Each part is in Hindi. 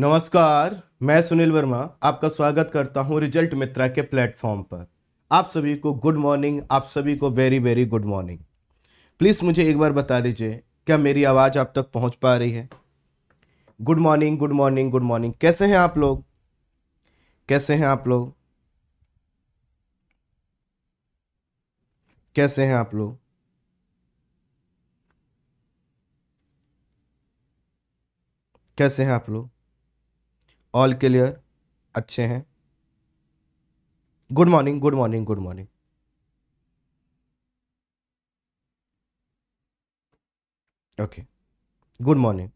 नमस्कार मैं सुनील वर्मा आपका स्वागत करता हूं रिजल्ट मित्रा के प्लेटफॉर्म पर आप सभी को गुड मॉर्निंग आप सभी को very very good morning please मुझे एक बार बता दीजिए क्या मेरी आवाज़ आप तक पहुंच पा रही है good morning good morning good morning कैसे हैं आप लोग कैसे हैं आप लोग कैसे हैं आप लोग कैसे हैं आप लोग ऑल क्लियर अच्छे हैं good morning good morning good morning okay good morning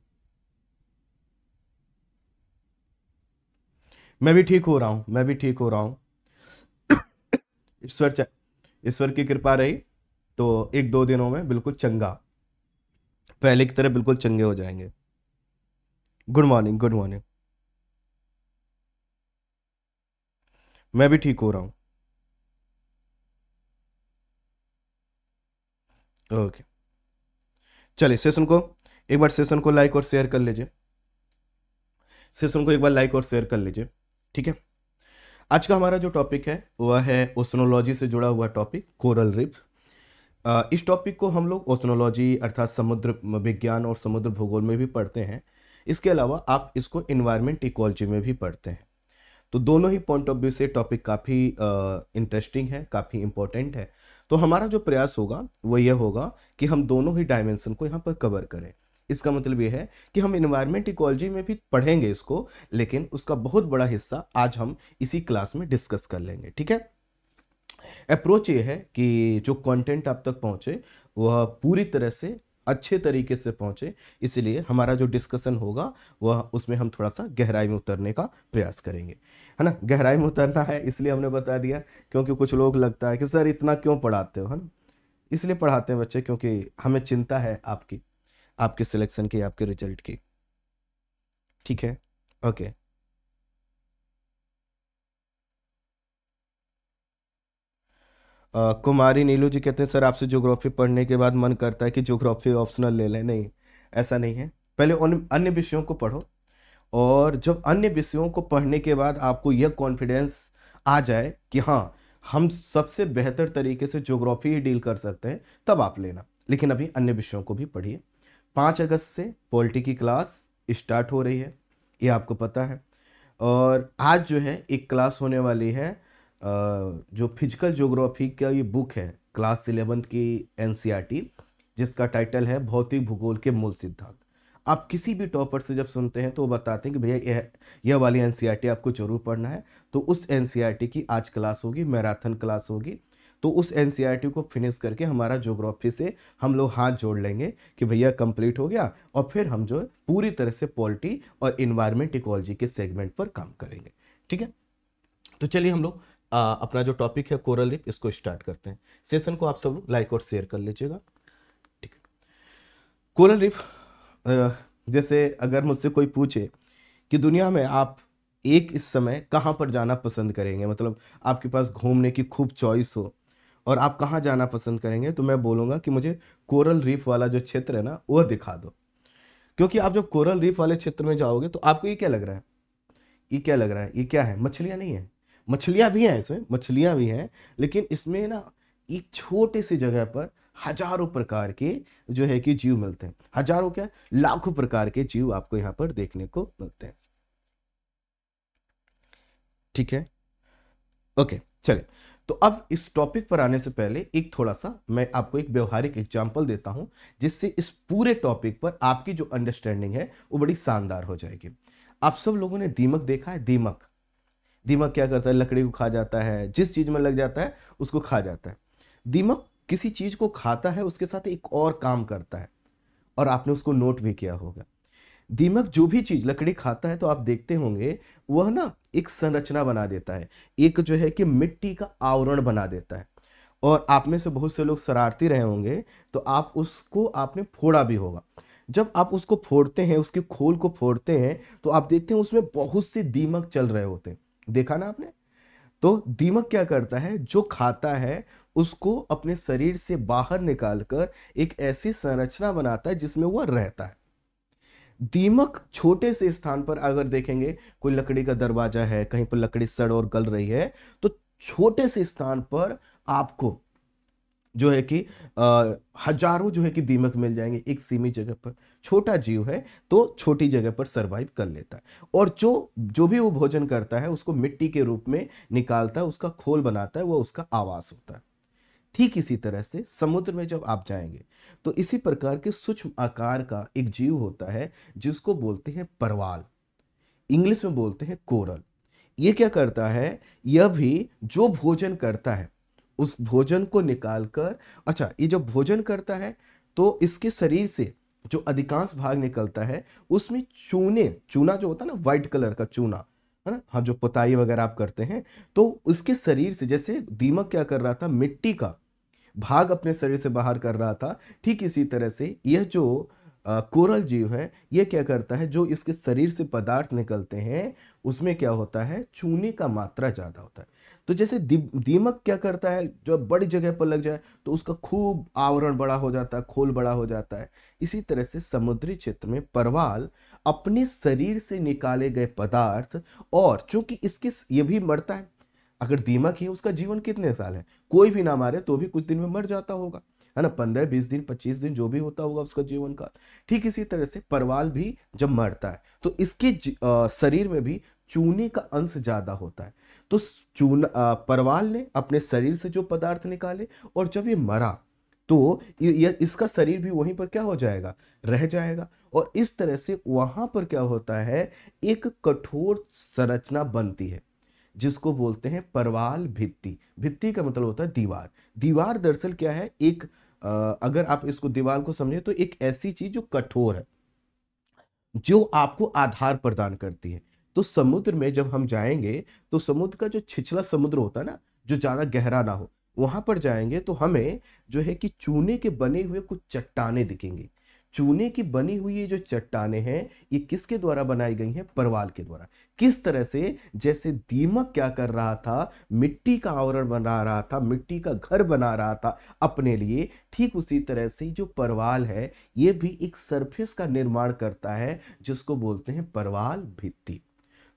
मैं भी ठीक हो रहा हूँ मैं भी ठीक हो रहा हूँ ईश्वर ईश्वर की कृपा रही तो एक दो दिनों में बिल्कुल चंगा पहले की तरह बिल्कुल चंगे हो जाएंगे गुड मॉर्निंग गुड मॉर्निंग मैं भी ठीक हो रहा हूं ओके चलिए सेशन को एक बार सेशन को लाइक और शेयर कर लीजिए सेशन को एक बार लाइक और शेयर कर लीजिए ठीक है आज का हमारा जो टॉपिक है वह है ओसनोलॉजी से जुड़ा हुआ टॉपिक कोरल रिप इस टॉपिक को हम लोग ओसनोलॉजी अर्थात समुद्र विज्ञान और समुद्र भूगोल में भी पढ़ते हैं इसके अलावा आप इसको इन्वायरमेंट इकोलॉजी में भी पढ़ते हैं तो दोनों ही पॉइंट ऑफ व्यू से टॉपिक काफ़ी इंटरेस्टिंग है काफ़ी इंपॉर्टेंट है तो हमारा जो प्रयास होगा वो ये होगा कि हम दोनों ही डायमेंशन को यहाँ पर कवर करें इसका मतलब ये है कि हम इन्वायरमेंट इकोलॉजी में भी पढ़ेंगे इसको लेकिन उसका बहुत बड़ा हिस्सा आज हम इसी क्लास में डिस्कस कर लेंगे ठीक है अप्रोच ये है कि जो कंटेंट आप तक पहुंचे वह पूरी तरह से अच्छे तरीके से पहुंचे इसलिए हमारा जो डिस्कशन होगा वह उसमें हम थोड़ा सा गहराई में उतरने का प्रयास करेंगे है ना गहराई में उतरना है इसलिए हमने बता दिया क्योंकि कुछ लोग लगता है कि सर इतना क्यों पढ़ाते हो है ना इसलिए पढ़ाते हैं बच्चे क्योंकि हमें चिंता है आपकी आपके सिलेक्शन की आपके रिजल्ट की ठीक है ओके कुमारी नीलू जी कहते हैं सर आपसे ज्योग्राफी पढ़ने के बाद मन करता है कि ज्योग्राफी ऑप्शनल ले लें नहीं ऐसा नहीं है पहले उन अन्य विषयों को पढ़ो और जब अन्य विषयों को पढ़ने के बाद आपको यह कॉन्फिडेंस आ जाए कि हाँ हम सबसे बेहतर तरीके से ज्योग्राफी ही डील कर सकते हैं तब आप लेना लेकिन अभी अन्य विषयों को भी पढ़िए पाँच अगस्त से पॉलिटी की क्लास स्टार्ट हो रही है ये आपको पता है और आज जो है एक क्लास होने वाली है जो फिजिकल जोग्राफी का ये बुक है क्लास इलेवंथ की एन e जिसका टाइटल है भौतिक भूगोल के मूल सिद्धांत आप किसी भी टॉपर से जब सुनते हैं तो वो बताते हैं कि भैया यह यह वाली एन e आपको जरूर पढ़ना है तो उस एन e की आज क्लास होगी मैराथन क्लास होगी तो उस एन को फिनिश करके हमारा जोग्राफी से हम लोग हाथ जोड़ लेंगे कि भैया कंप्लीट हो गया और फिर हम जो है पूरी तरह से पॉलिटी और इन्वायरमेंट इकोलॉजी के सेगमेंट पर काम करेंगे ठीक है तो चलिए हम लोग आ, अपना जो टॉपिक है कोरल रिप इसको स्टार्ट करते हैं सेशन को आप सब लोग लाइक और शेयर कर लीजिएगा ठीक कोरल रिप जैसे अगर मुझसे कोई पूछे कि दुनिया में आप एक इस समय कहाँ पर जाना पसंद करेंगे मतलब आपके पास घूमने की खूब चॉइस हो और आप कहाँ जाना पसंद करेंगे तो मैं बोलूँगा कि मुझे कोरल रीफ वाला जो क्षेत्र है ना वो दिखा दो क्योंकि आप जब कोरल रीफ वाले क्षेत्र में जाओगे तो आपको ये क्या लग रहा है ये क्या लग रहा है ये क्या है मछलियाँ नहीं है मछलियाँ भी हैं इसमें मछलियाँ भी हैं लेकिन इसमें ना एक छोटे से जगह पर हजारों प्रकार के जो है कि जीव मिलते हैं हजारों क्या लाखों प्रकार के जीव आपको यहाँ पर देखने को मिलते हैं ठीक है ओके चले तो अब इस टॉपिक पर आने से पहले एक थोड़ा सा मैं आपको एक व्यवहारिक एग्जाम्पल देता हूं जिससे इस पूरे टॉपिक पर आपकी जो अंडरस्टैंडिंग है वो बड़ी शानदार हो जाएगी आप सब लोगों ने दीमक देखा है दीमक दीमक क्या करता है लकड़ी को खा जाता है जिस चीज़ में लग जाता है उसको खा जाता है दीमक किसी चीज़ को खाता है उसके साथ एक और काम करता है और आपने उसको नोट भी किया होगा दीमक जो भी चीज़ लकड़ी खाता है तो आप देखते होंगे वह ना एक संरचना बना देता है एक जो है कि मिट्टी का आवरण बना देता है और आप में से बहुत से लोग शरारती रहे होंगे तो आप उसको आपने फोड़ा भी होगा जब आप उसको फोड़ते हैं उसके खोल को फोड़ते हैं तो आप देखते हैं उसमें बहुत से दीमक चल रहे होते हैं देखा ना आपने तो दीमक क्या करता है जो खाता है उसको अपने शरीर से बाहर निकालकर एक ऐसी संरचना बनाता है जिसमें वह रहता है दीमक छोटे से स्थान पर अगर देखेंगे कोई लकड़ी का दरवाजा है कहीं पर लकड़ी सड़ और गल रही है तो छोटे से स्थान पर आपको जो है कि हजारों जो है कि दीमक मिल जाएंगे एक सीमी जगह पर छोटा जीव है तो छोटी जगह पर सरवाइव कर लेता है और जो जो भी वो भोजन करता है उसको मिट्टी के रूप में निकालता है उसका खोल बनाता है वह उसका आवास होता है ठीक इसी तरह से समुद्र में जब आप जाएंगे तो इसी प्रकार के सूक्ष्म आकार का एक जीव होता है जिसको बोलते हैं परवाल इंग्लिश में बोलते हैं कोरल ये क्या करता है यह भी जो भोजन करता है उस भोजन को निकाल कर अच्छा ये जब भोजन करता है तो इसके शरीर से जो अधिकांश भाग निकलता है उसमें चूने चूना जो होता है ना व्हाइट कलर का चूना है ना हाँ जो पोताई वगैरह आप करते हैं तो उसके शरीर से जैसे दीमक क्या कर रहा था मिट्टी का भाग अपने शरीर से बाहर कर रहा था ठीक इसी तरह से यह जो आ, कोरल जीव है यह क्या करता है जो इसके शरीर से पदार्थ निकलते हैं उसमें क्या होता है चूने का मात्रा ज़्यादा होता है तो जैसे दीमक क्या करता है जो बड़ी जगह पर लग जाए तो उसका खूब आवरण बड़ा हो जाता है खोल बड़ा हो जाता है इसी तरह से समुद्री क्षेत्र में परवाल अपने शरीर से निकाले गए पदार्थ और चूंकि इसके ये भी मरता है अगर दीमक है उसका जीवन कितने साल है कोई भी ना मारे तो भी कुछ दिन में मर जाता होगा है ना पंद्रह बीस दिन पच्चीस दिन जो भी होता होगा उसका जीवन काल ठीक इसी तरह से परवाल भी जब मरता है तो इसके शरीर में भी चूने का अंश ज्यादा होता है तो चून परवाल ने अपने शरीर से जो पदार्थ निकाले और जब ये मरा तो ये इसका शरीर भी वहीं पर क्या हो जाएगा रह जाएगा और इस तरह से वहां पर क्या होता है एक कठोर संरचना बनती है जिसको बोलते हैं परवाल भित्ति भित्ति का मतलब होता है दीवार दीवार दरअसल क्या है एक अगर आप इसको दीवार को समझें तो एक ऐसी चीज जो कठोर है जो आपको आधार प्रदान करती है तो समुद्र में जब हम जाएंगे तो समुद्र का जो छिछला समुद्र होता है ना जो ज़्यादा गहरा ना हो वहां पर जाएंगे तो हमें जो है कि चूने के बने हुए कुछ चट्टाने दिखेंगे चूने की बनी हुई ये जो चट्टाने हैं ये किसके द्वारा बनाई गई हैं परवाल के द्वारा किस तरह से जैसे दीमक क्या कर रहा था मिट्टी का आवरण बना रहा था मिट्टी का घर बना रहा था अपने लिए ठीक उसी तरह से जो परवाल है ये भी एक सरफेस का निर्माण करता है जिसको बोलते हैं परवाल भित्ति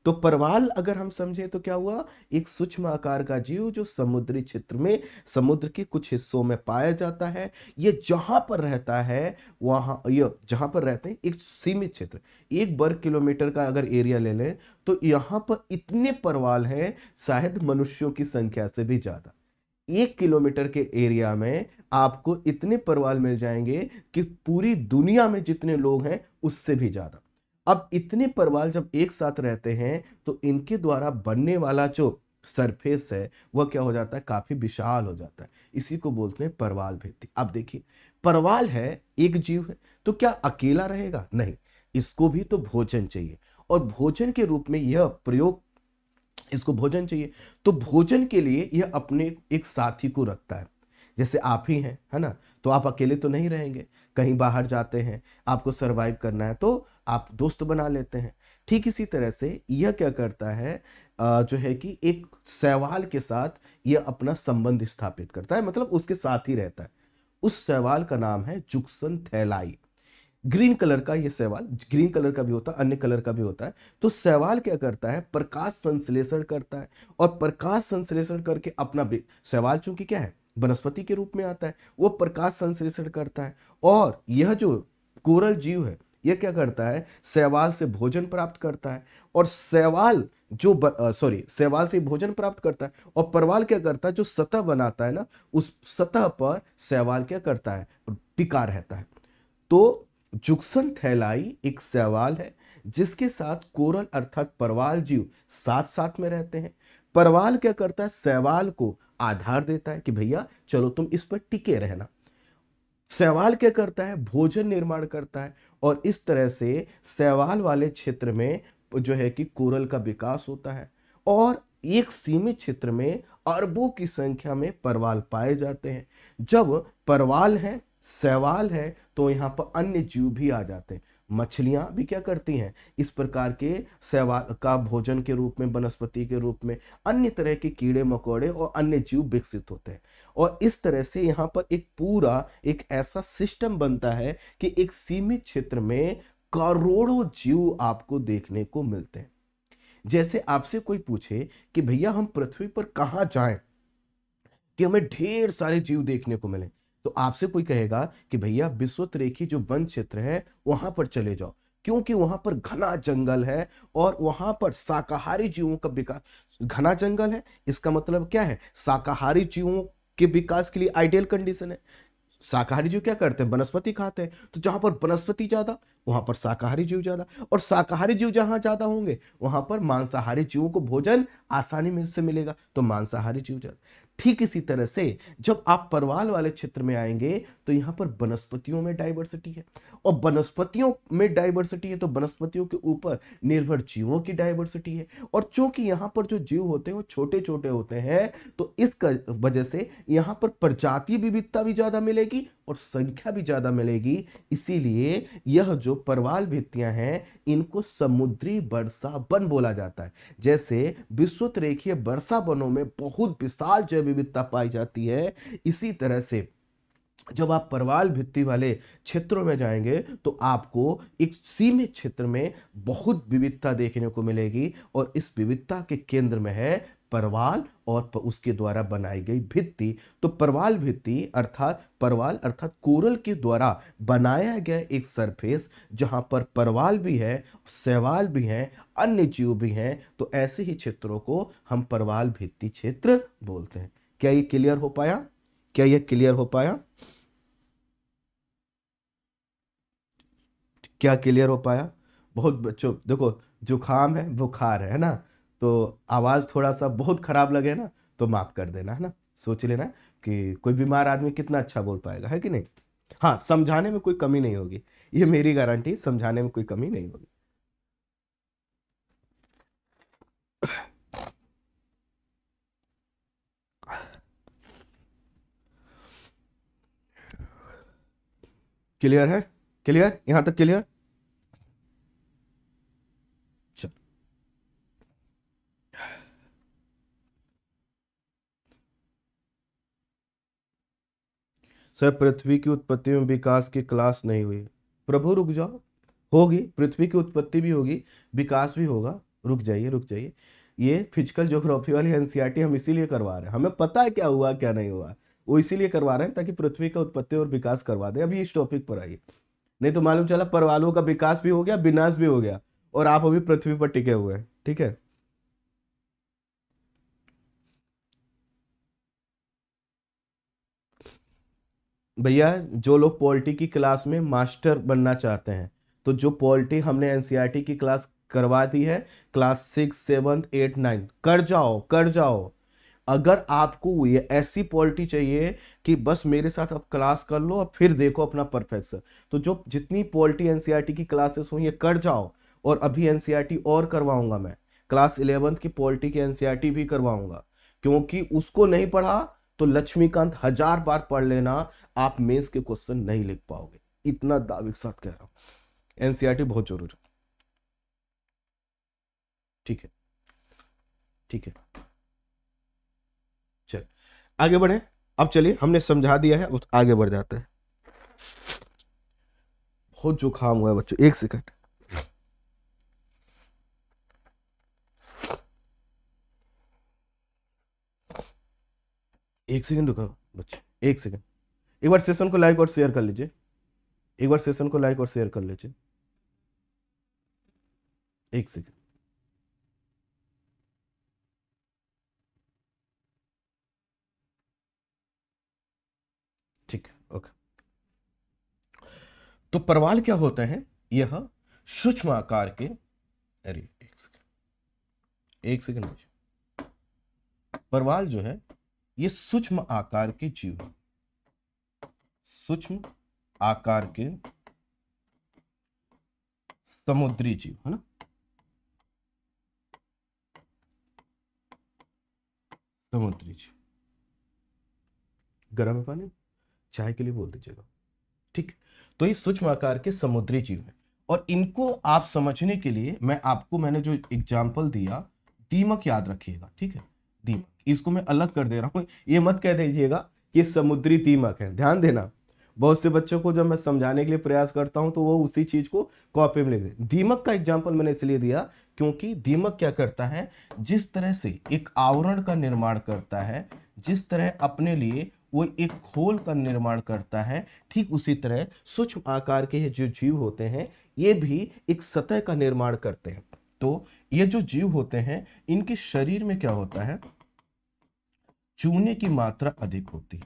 तो परवाल अगर हम समझें तो क्या हुआ एक सूक्ष्म आकार का जीव जो समुद्री क्षेत्र में समुद्र के कुछ हिस्सों में पाया जाता है ये जहाँ पर रहता है वहाँ ये जहां पर रहते हैं एक सीमित क्षेत्र एक वर्ग किलोमीटर का अगर एरिया ले लें तो यहाँ पर इतने परवाल हैं शायद मनुष्यों की संख्या से भी ज़्यादा एक किलोमीटर के एरिया में आपको इतने परवाल मिल जाएंगे कि पूरी दुनिया में जितने लोग हैं उससे भी ज़्यादा अब इतने परवाल जब एक साथ रहते हैं तो इनके द्वारा बनने वाला जो सरफेस है वह क्या हो जाता है काफी विशाल हो जाता है इसी को बोलते हैं परवाल भेद अब देखिए परवाल है एक जीव है तो क्या अकेला रहेगा नहीं इसको भी तो भोजन चाहिए और भोजन के रूप में यह प्रयोग इसको भोजन चाहिए तो भोजन के लिए यह अपने एक साथी को रखता है जैसे आप ही हैं है ना तो आप अकेले तो नहीं रहेंगे कहीं बाहर जाते हैं आपको सरवाइव करना है तो आप दोस्त बना लेते हैं ठीक इसी तरह से यह क्या करता है जो है कि एक सवाल के साथ यह अपना संबंध स्थापित करता है मतलब उसके साथ ही रहता है उस सवाल का नाम है जुक्सन थैलाई ग्रीन कलर का यह सवाल ग्रीन कलर का भी होता है अन्य कलर का भी होता है तो सवाल क्या करता है प्रकाश संश्लेषण करता है और प्रकाश संश्लेषण करके अपना सवाल चूंकि क्या है वनस्पति के रूप में आता है वह प्रकाश संश्लेषण करता है और यह जो कोरल जीव है यह क्या करता है सहवाल से भोजन प्राप्त करता है और सहवाल जो सॉरी सहवाल से भोजन प्राप्त करता है और परवाल क्या करता है जो सतह बनाता है ना उस सतह पर सहवाल क्या करता है टिका रहता है तो जुक्सन थैलाई एक सहवाल है जिसके साथ कोरल अर्थात परवाल जीव साथ साथ में रहते हैं परवाल क्या करता है सहवाल को आधार देता है कि भैया चलो तुम इस पर टिके रहना शैवाल क्या करता है भोजन निर्माण करता है और इस तरह से शैवाल वाले क्षेत्र में जो है कि कोरल का विकास होता है और एक सीमित क्षेत्र में अरबों की संख्या में परवाल पाए जाते हैं जब परवाल है सहवाल है तो यहाँ पर अन्य जीव भी आ जाते हैं मछलियाँ भी क्या करती हैं इस प्रकार के सैवा का भोजन के रूप में वनस्पति के रूप में अन्य तरह के कीड़े मकोड़े और अन्य जीव विकसित होते हैं और इस तरह से यहाँ पर एक पूरा एक ऐसा सिस्टम बनता है कि एक सीमित क्षेत्र में करोड़ों जीव आपको देखने को मिलते हैं जैसे आपसे कोई पूछे कि भैया हम पृथ्वी पर कहाँ जाएं कि हमें ढेर सारे जीव देखने को मिले तो आपसे कोई कहेगा कि भैया बिस्वत रेखी जो वन क्षेत्र है वहां पर चले जाओ क्योंकि वहां पर घना जंगल है और वहां पर शाकाहारी जीवों का विकास घना जंगल है इसका मतलब क्या है शाकाहारी जीवों के विकास के लिए आइडियल कंडीशन है शाकाहारी जीव क्या करते हैं वनस्पति खाते हैं तो जहां पर वनस्पति ज्यादा वहां पर शाकाहारी जीव ज्यादा और शाकाहारी जीव जहां ज्यादा होंगे वहां पर मांसाहारी जीवों को भोजन आसानी में से मिलेगा तो मांसाहारी जीव ज्यादा ठीक इसी तरह से जब आप परवाल वाले क्षेत्र में आएंगे तो यहाँ पर वनस्पतियों में डाइवर्सिटी है और वनस्पतियों में डाइवर्सिटी है तो वनस्पतियों के ऊपर निर्भर जीवों की डाइवर्सिटी है और चूंकि यहाँ पर जो जीव होते हैं वो छोटे छोटे होते हैं तो इस वजह से यहाँ पर प्रजातीय विविधता भी ज़्यादा मिलेगी और संख्या भी ज़्यादा मिलेगी इसीलिए यह जो परवाल भित्तियां हैं इनको समुद्री वर्षा वन बोला जाता है जैसे विश्वत रेखीय वर्षा वनों में बहुत विशाल जैव विविधता पाई जाती है इसी तरह से जब आप परवाल भित्ति वाले क्षेत्रों में जाएंगे तो आपको एक सीमित क्षेत्र में बहुत विविधता देखने को मिलेगी और इस विविधता के केंद्र में है परवाल और उसके द्वारा बनाई गई भित्ति तो परवाल भित्ति अर्थात परवाल अर्थात कोरल के द्वारा बनाया गया एक सरफेस जहां पर परवाल भी है सवाल भी है अन्य जीव भी हैं तो ऐसे ही क्षेत्रों को हम परवाल भित्ति क्षेत्र बोलते हैं क्या ये क्लियर हो पाया क्या यह क्लियर हो पाया क्या क्लियर हो पाया बहुत बच्चों देखो जुखाम है बुखार है ना तो आवाज़ थोड़ा सा बहुत ख़राब लगे ना तो माफ़ कर देना है ना सोच लेना कि कोई बीमार आदमी कितना अच्छा बोल पाएगा है कि नहीं हाँ समझाने में कोई कमी नहीं होगी ये मेरी गारंटी समझाने में कोई कमी नहीं होगी क्लियर है क्लियर यहां तक क्लियर सर पृथ्वी की उत्पत्ति में विकास की क्लास नहीं हुई प्रभु रुक जाओ होगी पृथ्वी की उत्पत्ति भी होगी विकास भी होगा रुक जाइए रुक जाइए ये फिजिकल जोग्राफी वाली एनसीईआरटी e हम इसीलिए करवा रहे हैं हमें पता है क्या हुआ क्या नहीं हुआ वो इसीलिए करवा रहे हैं ताकि पृथ्वी का उत्पत्ति और विकास करवा दें अभी इस टॉपिक पर आइए नहीं तो मालूम चला परवालों का विकास भी हो गया विनाश भी हो गया और आप अभी पृथ्वी पर टिके हुए हैं ठीक है भैया जो लोग पॉलिटी की क्लास में मास्टर बनना चाहते हैं तो जो पॉलिटी हमने एनसीईआरटी की क्लास करवा दी है class six seven eight nine कर जाओ कर जाओ अगर आपको ये ऐसी पॉलिटी चाहिए कि बस मेरे साथ आप क्लास कर लो और फिर देखो अपना परफेक्शन तो जो जितनी पॉलिटी एनसीईआरटी e की क्लासेस हुई ये कर जाओ और अभी एनसीईआरटी e और करवाऊंगा मैं क्लास इलेवंथ की पॉलिटी की एनसीईआरटी e भी करवाऊंगा क्योंकि उसको नहीं पढ़ा तो लक्ष्मीकांत हजार बार पढ़ लेना आप मेंस के क्वेश्चन नहीं लिख पाओगे इतना दावे के साथ कह रहा हूं एनसीआरटी बहुत जरूरी ठीक है ठीक है आगे बढ़े अब चलिए हमने समझा दिया है आगे बढ़ जाते हैं बहुत जुकाम हुआ है बच्चों एक सेकंड एक सेकंड रुका बच्चे एक सेकंड एक बार सेशन को लाइक और शेयर कर लीजिए एक बार सेशन को लाइक और शेयर कर लीजिए एक सेकंड तो परवाल क्या होते हैं यह सूक्ष्म आकार के अरे एक सेकेंड एक सेकेंड परवाल जो है ये सूक्ष्म आकार के जीव सूक्ष्म आकार के समुद्री जीव है ना समुद्री जीव गर्म है पानी चाय के लिए बोल दीजिएगा ठीक है तो ये सूक्ष्म आकार के समुद्री जीव है और इनको आप समझने के लिए मैं आपको मैंने जो एग्जाम्पल दिया दीमक याद रखिएगा ठीक है दीमक इसको मैं अलग कर दे रहा हूँ ये मत कह दीजिएगा कि समुद्री दीमक है ध्यान देना बहुत से बच्चों को जब मैं समझाने के लिए प्रयास करता हूं तो वो उसी चीज़ को कॉपी में लिख दे दीमक का एग्जाम्पल मैंने इसलिए दिया क्योंकि दीमक क्या करता है जिस तरह से एक आवरण का निर्माण करता है जिस तरह अपने लिए वो एक खोल का निर्माण करता है ठीक उसी तरह सूक्ष्म आकार के जो जीव होते हैं ये भी एक सतह का निर्माण करते हैं तो ये जो जीव होते हैं इनके शरीर में क्या होता है चूने की मात्रा अधिक होती है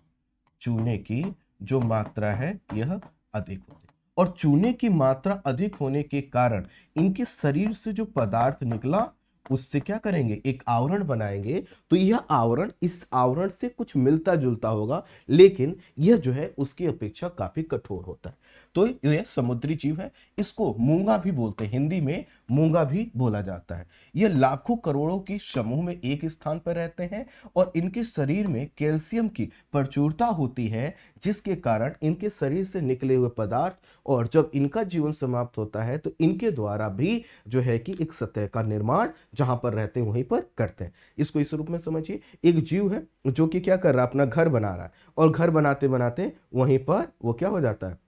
चूने की जो मात्रा है यह अधिक होती है और चूने की मात्रा अधिक होने के कारण इनके शरीर से जो पदार्थ निकला उससे क्या करेंगे एक आवरण बनाएंगे तो यह आवरण इस आवरण से कुछ मिलता जुलता होगा लेकिन यह जो है उसकी अपेक्षा काफी कठोर होता है तो ये समुद्री जीव है इसको मूंगा भी बोलते हैं हिंदी में मूंगा भी बोला जाता है ये लाखों करोड़ों की समूह में एक स्थान पर रहते हैं और इनके शरीर में कैल्शियम की प्रचुरता होती है जिसके कारण इनके शरीर से निकले हुए पदार्थ और जब इनका जीवन समाप्त होता है तो इनके द्वारा भी जो है कि एक सतह का निर्माण जहां पर रहते हैं वहीं पर करते हैं इसको इस रूप में समझिए एक जीव है जो कि क्या कर रहा है अपना घर बना रहा है और घर बनाते बनाते वहीं पर वो क्या हो जाता है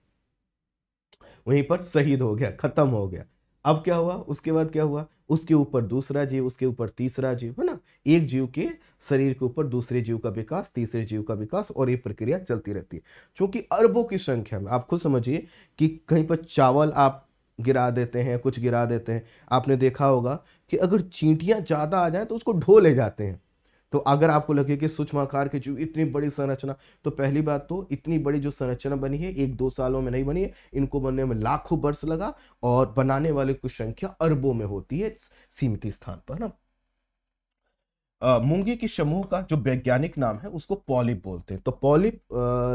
वहीं पर शहीद हो गया खत्म हो गया अब क्या हुआ उसके बाद क्या हुआ उसके ऊपर दूसरा जीव उसके ऊपर तीसरा जीव है ना एक जीव के शरीर के ऊपर दूसरे जीव का विकास तीसरे जीव का विकास और ये प्रक्रिया चलती रहती है क्योंकि अरबों की संख्या में आप खुद समझिए कि कहीं पर चावल आप गिरा देते हैं कुछ गिरा देते हैं आपने देखा होगा कि अगर चींटियाँ ज़्यादा आ जाए तो उसको ढो ले जाते हैं तो अगर आपको लगे कि सूक्ष्म आकार के जीव इतनी बड़ी संरचना तो पहली बात तो इतनी बड़ी जो संरचना बनी है एक दो सालों में नहीं बनी है इनको बनने में लाखों वर्ष लगा और बनाने वाले की संख्या अरबों में होती है सीमित स्थान पर ना आ, मूंगी की समूह का जो वैज्ञानिक नाम है उसको पॉलिप बोलते हैं तो पॉलिप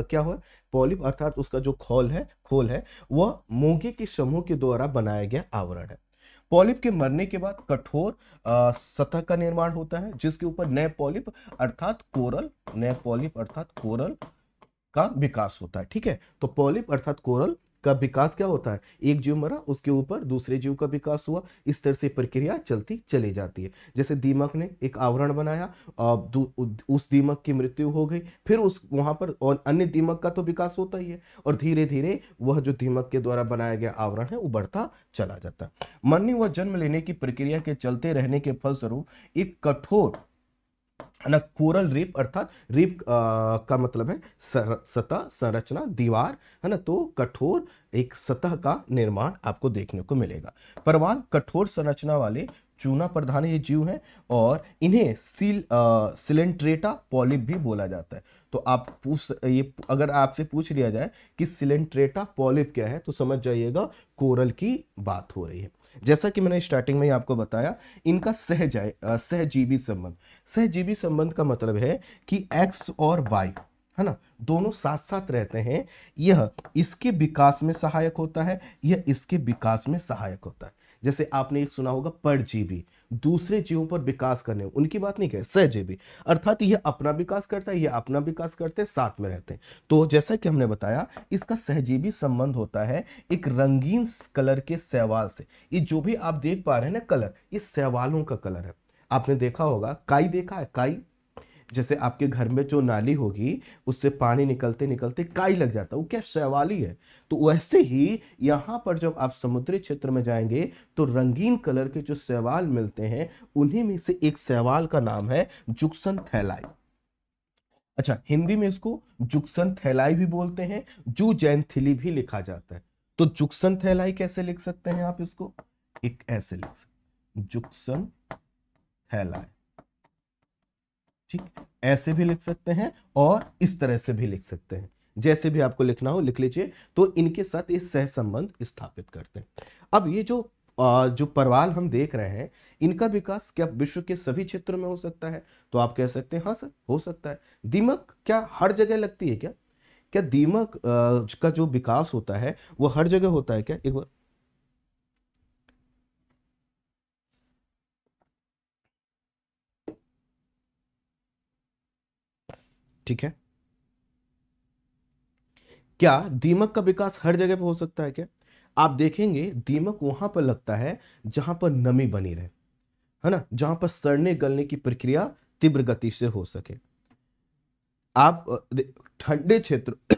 क्या हो पॉलिप अर्थात उसका जो खोल है खोल है वह मूंगी की समूह के द्वारा बनाया गया आवरण है पॉलिप के मरने के बाद कठोर सतह का निर्माण होता है जिसके ऊपर नए पॉलिप अर्थात कोरल नए पॉलिप अर्थात कोरल का विकास होता है ठीक है तो पॉलिप अर्थात कोरल का विकास क्या होता है एक जीव मरा उसके ऊपर दूसरे जीव का विकास हुआ इस तरह से प्रक्रिया चलती चली जाती है जैसे दीमक ने एक आवरण बनाया उस दीमक की मृत्यु हो गई फिर उस वहां पर और अन्य दीमक का तो विकास होता ही है और धीरे धीरे वह जो दीमक के द्वारा बनाया गया आवरण है बढ़ता चला जाता है मरने व जन्म लेने की प्रक्रिया के चलते रहने के फलस्वरूप एक कठोर ना कोरल रिप अर्थात रिप का मतलब है सर, सतह संरचना दीवार है ना तो कठोर एक सतह का निर्माण आपको देखने को मिलेगा परवान कठोर संरचना वाले चूना प्रधान ये जीव हैं और इन्हें सिल सिलेंट्रेटा पॉलिप भी बोला जाता है तो आप पूछ ये अगर आपसे पूछ लिया जाए कि सिलेंट्रेटा पॉलिप क्या है तो समझ जाइएगा कोरल की बात हो रही है जैसा कि मैंने स्टार्टिंग में ही आपको बताया इनका सहजाय सहजीवी संबंध सहजीवी संबंध का मतलब है कि एक्स और वाई है ना दोनों साथ साथ रहते हैं यह इसके विकास में सहायक होता है यह इसके विकास में सहायक होता है जैसे आपने एक सुना होगा पर जीबी दूसरे जीवों पर विकास करने उनकी बात नहीं करें सहजीवी अर्थात यह अपना विकास करता है यह अपना विकास करते साथ में रहते हैं तो जैसा कि हमने बताया इसका सहजीवी संबंध होता है एक रंगीन कलर के सहवाल से ये जो भी आप देख पा रहे हैं ना कलर ये सहवालों का कलर है आपने देखा होगा काई देखा है काई जैसे आपके घर में जो नाली होगी उससे पानी निकलते निकलते काई लग जाता है वो क्या शैवाली है तो वैसे ही यहाँ पर जब आप समुद्री क्षेत्र में जाएंगे तो रंगीन कलर के जो शैवाल मिलते हैं उन्हीं में से एक शैवाल का नाम है जुक्सन थैलाई अच्छा हिंदी में इसको जुक्सन थैलाई भी बोलते हैं जू जैनथिली भी लिखा जाता है तो जुक्सन थैलाई कैसे लिख सकते हैं आप इसको एक ऐसे लिख सकते जुक्सन थैलाई ठीक ऐसे भी लिख सकते हैं और इस तरह से भी लिख सकते हैं जैसे भी आपको लिखना हो लिख लीजिए तो इनके साथ ये सहसंबंध स्थापित करते हैं अब ये जो जो परवाल हम देख रहे हैं इनका विकास क्या विश्व के सभी क्षेत्रों में हो सकता है तो आप कह सकते हैं हाँ सर हो सकता है दीमक क्या हर जगह लगती है क्या क्या दीमक का जो विकास होता है वो हर जगह होता है क्या एक बार ठीक है क्या दीमक का विकास हर जगह पर हो सकता है क्या आप देखेंगे दीमक वहां पर लगता है जहां पर नमी बनी रहे है ना जहां पर सड़ने गलने की प्रक्रिया तीव्र गति से हो सके आप ठंडे क्षेत्र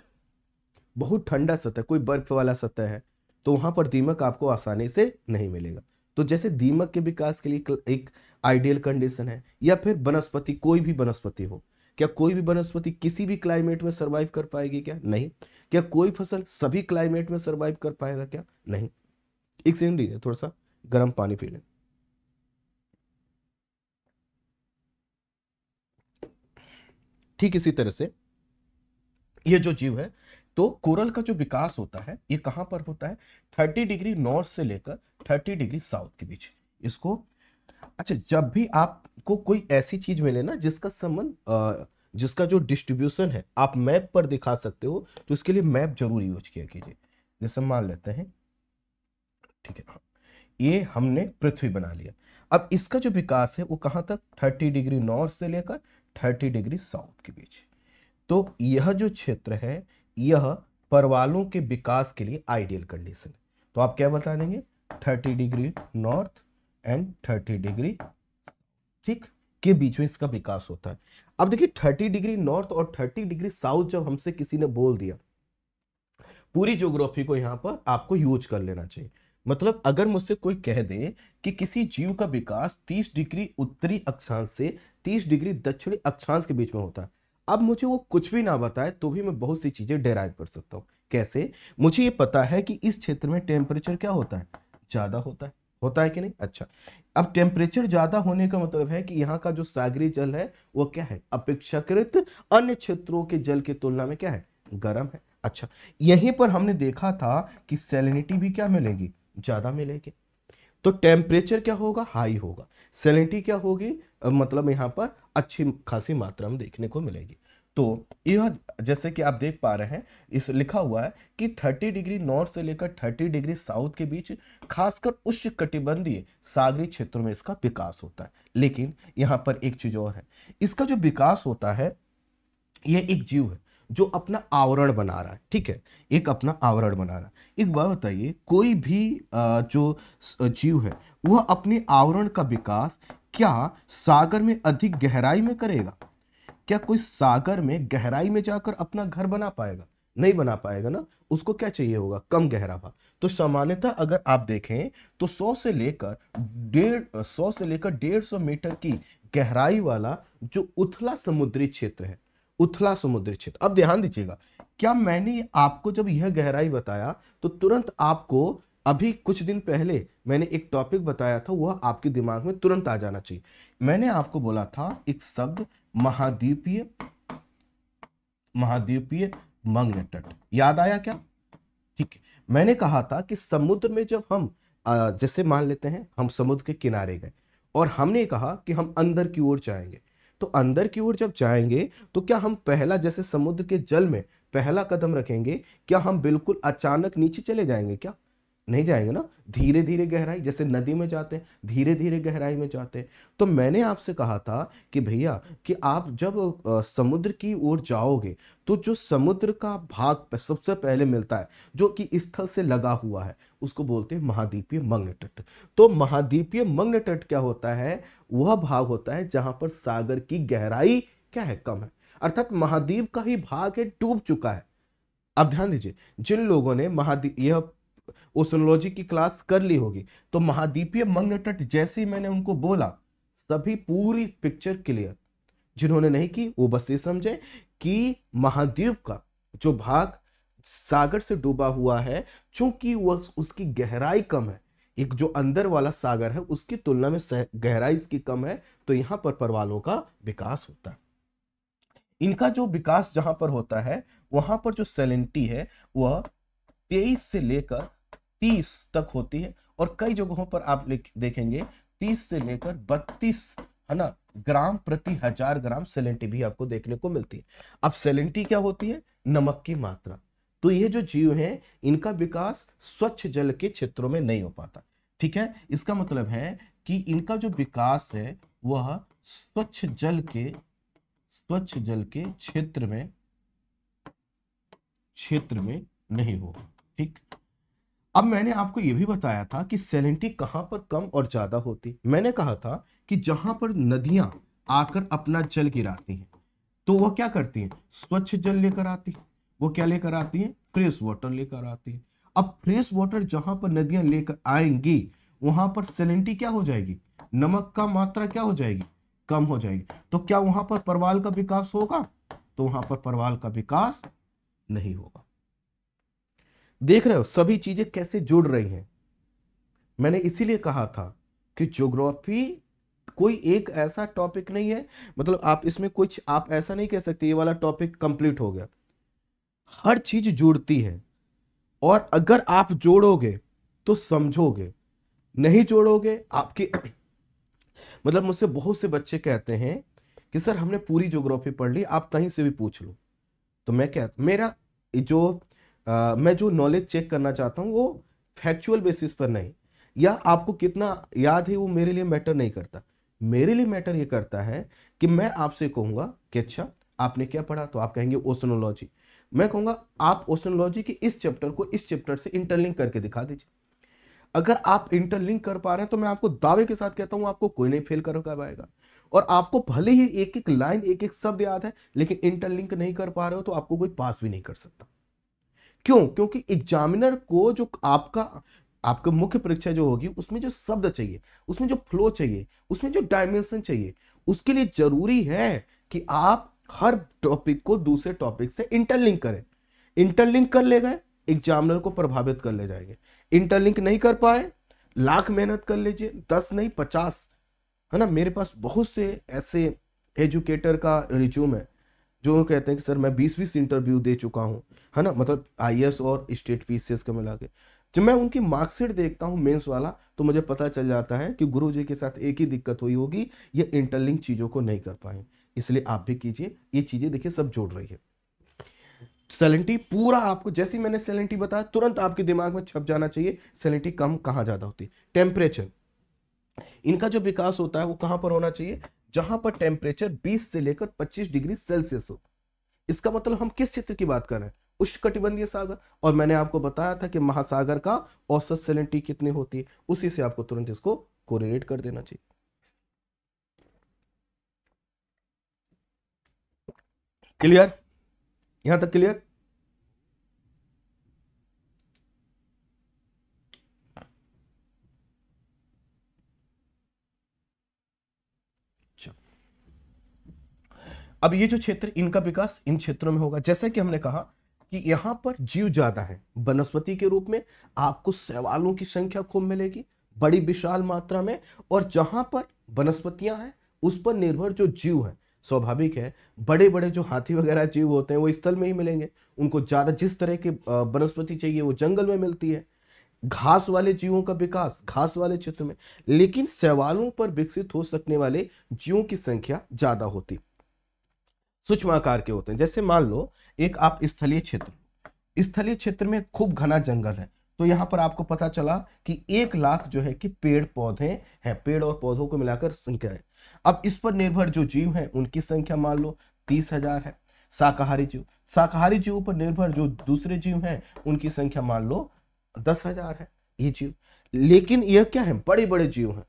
बहुत ठंडा सतह कोई बर्फ वाला सतह है तो वहां पर दीमक आपको आसानी से नहीं मिलेगा तो जैसे दीमक के विकास के लिए एक आइडियल कंडीशन है या फिर वनस्पति कोई भी वनस्पति हो क्या कोई भी वनस्पति किसी भी क्लाइमेट में सर्वाइव कर पाएगी क्या नहीं क्या कोई फसल सभी क्लाइमेट में सर्वाइव कर पाएगा क्या नहीं एक सेकेंड दीजिए थोड़ा सा गर्म पानी पी लें ठीक इसी तरह से ये जो जीव है तो कोरल का जो विकास होता है ये कहां पर होता है 30 डिग्री नॉर्थ से लेकर 30 डिग्री साउथ के बीच इसको अच्छा जब भी आपको कोई ऐसी चीज मिले ना जिसका संबंध जिसका जो डिस्ट्रीब्यूशन है आप मैप पर दिखा सकते हो तो उसके लिए मैप जरूर यूज किया कीजिए जैसे मान लेते हैं ठीक है हाँ, ये हमने पृथ्वी बना लिया अब इसका जो विकास है वो कहाँ तक 30 डिग्री नॉर्थ से लेकर 30 डिग्री साउथ के बीच तो यह जो क्षेत्र है यह परवालों के विकास के लिए आइडियल कंडीशन तो आप क्या बता देंगे thirty degree north and thirty degree ठीक के बीच में इसका विकास होता है अब देखिए थर्टी डिग्री नॉर्थ और थर्टी डिग्री साउथ जब हमसे किसी ने बोल दिया पूरी ज्योग्राफी को यहाँ पर आपको यूज कर लेना चाहिए मतलब अगर मुझसे कोई कह दे कि किसी जीव का विकास 30 डिग्री उत्तरी अक्षांश से 30 डिग्री दक्षिणी अक्षांश के बीच में होता है अब मुझे वो कुछ भी ना बताए तो भी मैं बहुत सी चीज़ें डेराइव कर सकता हूँ कैसे मुझे ये पता है कि इस क्षेत्र में टेम्परेचर क्या होता है ज़्यादा होता है होता है कि नहीं अच्छा अब टेम्परेचर ज्यादा होने का मतलब है कि यहाँ का जो सागरी जल है वो क्या है अपेक्षाकृत अन्य क्षेत्रों के जल की तुलना में क्या है गर्म है अच्छा यहीं पर हमने देखा था कि सेलिनिटी भी क्या मिलेगी ज्यादा मिलेगी तो टेम्परेचर क्या होगा हाई होगा सेलिनिटी क्या होगी मतलब यहाँ पर अच्छी खासी मात्रा में देखने को मिलेगी तो यह जैसे कि आप देख पा रहे हैं इस लिखा हुआ है कि 30 डिग्री नॉर्थ से लेकर 30 डिग्री साउथ के बीच खासकर उच्च कटिबंधीय सागरी क्षेत्रों में इसका विकास होता है लेकिन यहाँ पर एक चीज और है इसका जो विकास होता है यह एक जीव है जो अपना आवरण बना रहा है ठीक है एक अपना आवरण बना रहा है एक बात बताइए कोई भी जो जीव है वह अपने आवरण का विकास क्या सागर में अधिक गहराई में करेगा क्या कोई सागर में गहराई में जाकर अपना घर बना पाएगा नहीं बना पाएगा ना उसको क्या चाहिए होगा कम गहरा भाग तो सामान्यतः अगर आप देखें तो 100 से लेकर डेढ़ सौ से लेकर डेढ़ सौ मीटर की गहराई वाला जो उथला समुद्री क्षेत्र है उथला समुद्री क्षेत्र अब ध्यान दीजिएगा क्या मैंने आपको जब यह गहराई बताया तो तुरंत आपको अभी कुछ दिन पहले मैंने एक टॉपिक बताया था वह आपके दिमाग में तुरंत आ जाना चाहिए मैंने आपको बोला था एक शब्द महाद्वीपीय महाद्वीपीय मग्न तट याद आया क्या ठीक है मैंने कहा था कि समुद्र में जब हम जैसे मान लेते हैं हम समुद्र के किनारे गए और हमने कहा कि हम अंदर की ओर जाएंगे तो अंदर की ओर जब जाएंगे तो क्या हम पहला जैसे समुद्र के जल में पहला कदम रखेंगे क्या हम बिल्कुल अचानक नीचे चले जाएंगे क्या नहीं जाएंगे ना धीरे धीरे गहराई जैसे नदी में जाते हैं धीरे धीरे गहराई में जाते हैं तो मैंने आपसे कहा था कि भैया कि आप जब समुद्र की ओर जाओगे तो जो समुद्र का भाग सबसे पहले मिलता है जो कि स्थल से लगा हुआ है उसको बोलते हैं महाद्वीपीय मग्न तट तो महाद्वीपीय मग्न तट क्या होता है वह भाग होता है जहां पर सागर की गहराई क्या है कम है अर्थात महाद्वीप का ही भाग है डूब चुका है आप ध्यान दीजिए जिन लोगों ने महाद्वीप यह ओसनोलॉजी की क्लास कर ली होगी तो महाद्वीपीय मंगल जैसे ही मैंने उनको बोला सभी पूरी पिक्चर क्लियर जिन्होंने नहीं की वो बस ये समझे कि महाद्वीप का जो भाग सागर से डूबा हुआ है चूंकि वह उसकी गहराई कम है एक जो अंदर वाला सागर है उसकी तुलना में गहराई इसकी कम है तो यहाँ पर परवालों का विकास होता है इनका जो विकास जहां पर होता है वहां पर जो सेलेंटी है वह तेईस से लेकर तीस तक होती है और कई जगहों पर आप देखेंगे तीस से लेकर बत्तीस है ना ग्राम प्रति हजार ग्राम सेलेंटी भी आपको देखने को मिलती है अब सेलेंटी क्या होती है नमक की मात्रा तो ये जो जीव हैं इनका विकास स्वच्छ जल के क्षेत्रों में नहीं हो पाता ठीक है इसका मतलब है कि इनका जो विकास है वह स्वच्छ जल के स्वच्छ जल के क्षेत्र में क्षेत्र में नहीं होगा ठीक अब मैंने आपको यह भी बताया था कि सेलेंटी कहां पर कम और ज़्यादा होती मैंने कहा था कि जहां पर नदियां आकर अपना जल गिराती हैं तो वह क्या करती हैं स्वच्छ जल लेकर आती हैं वो क्या लेकर आती हैं फ्रेश वाटर लेकर आती हैं अब फ्रेश वाटर जहां पर नदियां लेकर आएंगी वहां पर सेलेंटी क्या हो जाएगी नमक का मात्रा क्या हो जाएगी कम हो जाएगी तो क्या वहां पर परवाल का विकास होगा तो वहां पर परवाल का विकास नहीं होगा देख रहे हो सभी चीजें कैसे जुड़ रही हैं मैंने इसीलिए कहा था कि ज्योग्राफी कोई एक ऐसा टॉपिक नहीं है मतलब आप इसमें कुछ आप ऐसा नहीं कह सकते ये वाला टॉपिक कंप्लीट हो गया हर चीज जुड़ती है और अगर आप जोड़ोगे तो समझोगे नहीं जोड़ोगे आपकी मतलब मुझसे बहुत से बच्चे कहते हैं कि सर हमने पूरी ज्योग्राफी पढ़ ली आप कहीं से भी पूछ लो तो मैं क्या मेरा जो मैं जो नॉलेज चेक करना चाहता हूँ वो फैक्चुअल बेसिस पर नहीं या आपको कितना याद है वो मेरे लिए मैटर नहीं करता मेरे लिए मैटर ये करता है कि मैं आपसे कहूँगा कि अच्छा आपने क्या पढ़ा तो आप कहेंगे ओसनोलॉजी मैं कहूँगा आप ओसनोलॉजी के इस चैप्टर को इस चैप्टर से इंटरलिंक करके दिखा दीजिए अगर आप इंटरलिंक कर पा रहे हैं तो मैं आपको दावे के साथ कहता हूँ आपको कोई नहीं फेल कर पाएगा और आपको भले ही एक एक लाइन एक एक शब्द याद है लेकिन इंटरलिंक नहीं कर पा रहे हो तो आपको कोई पास भी नहीं कर सकता क्यों क्योंकि एग्जामिनर को जो आपका आपका मुख्य परीक्षा जो होगी उसमें जो शब्द चाहिए उसमें जो फ्लो चाहिए उसमें जो डायमेंशन चाहिए उसके लिए जरूरी है कि आप हर टॉपिक को दूसरे टॉपिक से इंटरलिंक करें इंटरलिंक कर ले गए एग्जामिनर को प्रभावित कर ले जाएंगे इंटरलिंक नहीं कर पाए लाख मेहनत कर लीजिए दस नहीं पचास है ना मेरे पास बहुत से ऐसे एजुकेटर का रिज्यूम है जो कहते हैं कि सर मैं बीस बीस इंटरव्यू दे चुका हूँ है ना मतलब आई e और स्टेट पी के मिला के जब मैं उनकी मार्कशीट देखता हूँ मेंस वाला तो मुझे पता चल जाता है कि गुरु जी के साथ एक ही दिक्कत हुई होगी ये इंटरलिंक चीज़ों को नहीं कर पाए इसलिए आप भी कीजिए ये चीज़ें देखिए सब जोड़ रही है सेलेंटी पूरा आपको जैसे मैंने सेलेंटी बताया तुरंत आपके दिमाग में छप जाना चाहिए सेलेंटी कम कहाँ ज़्यादा होती है टेम्परेचर इनका जो विकास होता है वो कहाँ पर होना चाहिए जहां पर टेम्परेचर 20 से लेकर 25 डिग्री सेल्सियस हो इसका मतलब हम किस क्षेत्र की बात कर रहे हैं उष्णकटिबंधीय सागर और मैंने आपको बताया था कि महासागर का औसत सेलिनिटी कितनी होती है उसी से आपको तुरंत इसको कोरिलेट कर देना चाहिए क्लियर यहां तक क्लियर अब ये जो क्षेत्र इनका विकास इन क्षेत्रों में होगा जैसा कि हमने कहा कि यहां पर जीव ज्यादा है वनस्पति के रूप में आपको सवालों की संख्या खूब मिलेगी बड़ी विशाल मात्रा में और जहां पर वनस्पतियां हैं उस पर निर्भर जो जीव है स्वाभाविक है बड़े बड़े जो हाथी वगैरह जीव होते हैं वो स्थल में ही मिलेंगे उनको ज़्यादा जिस तरह के वनस्पति चाहिए वो जंगल में मिलती है घास वाले जीवों का विकास घास वाले क्षेत्र में लेकिन सवालों पर विकसित हो सकने वाले जीवों की संख्या ज़्यादा होती है सूक्ष्म आकार के होते हैं जैसे मान लो एक आप स्थलीय क्षेत्र स्थलीय क्षेत्र में खूब घना जंगल है तो यहाँ पर आपको पता चला कि एक लाख जो है कि पेड़ पौधे हैं पेड़ और पौधों को मिलाकर संख्या है अब इस पर निर्भर जो जीव है उनकी संख्या मान लो तीस हजार है शाकाहारी जीव शाकाहारी जीव पर निर्भर जो दूसरे जीव हैं उनकी संख्या मान लो दस हजार है ये जीव लेकिन यह क्या है बड़े बड़े जीव हैं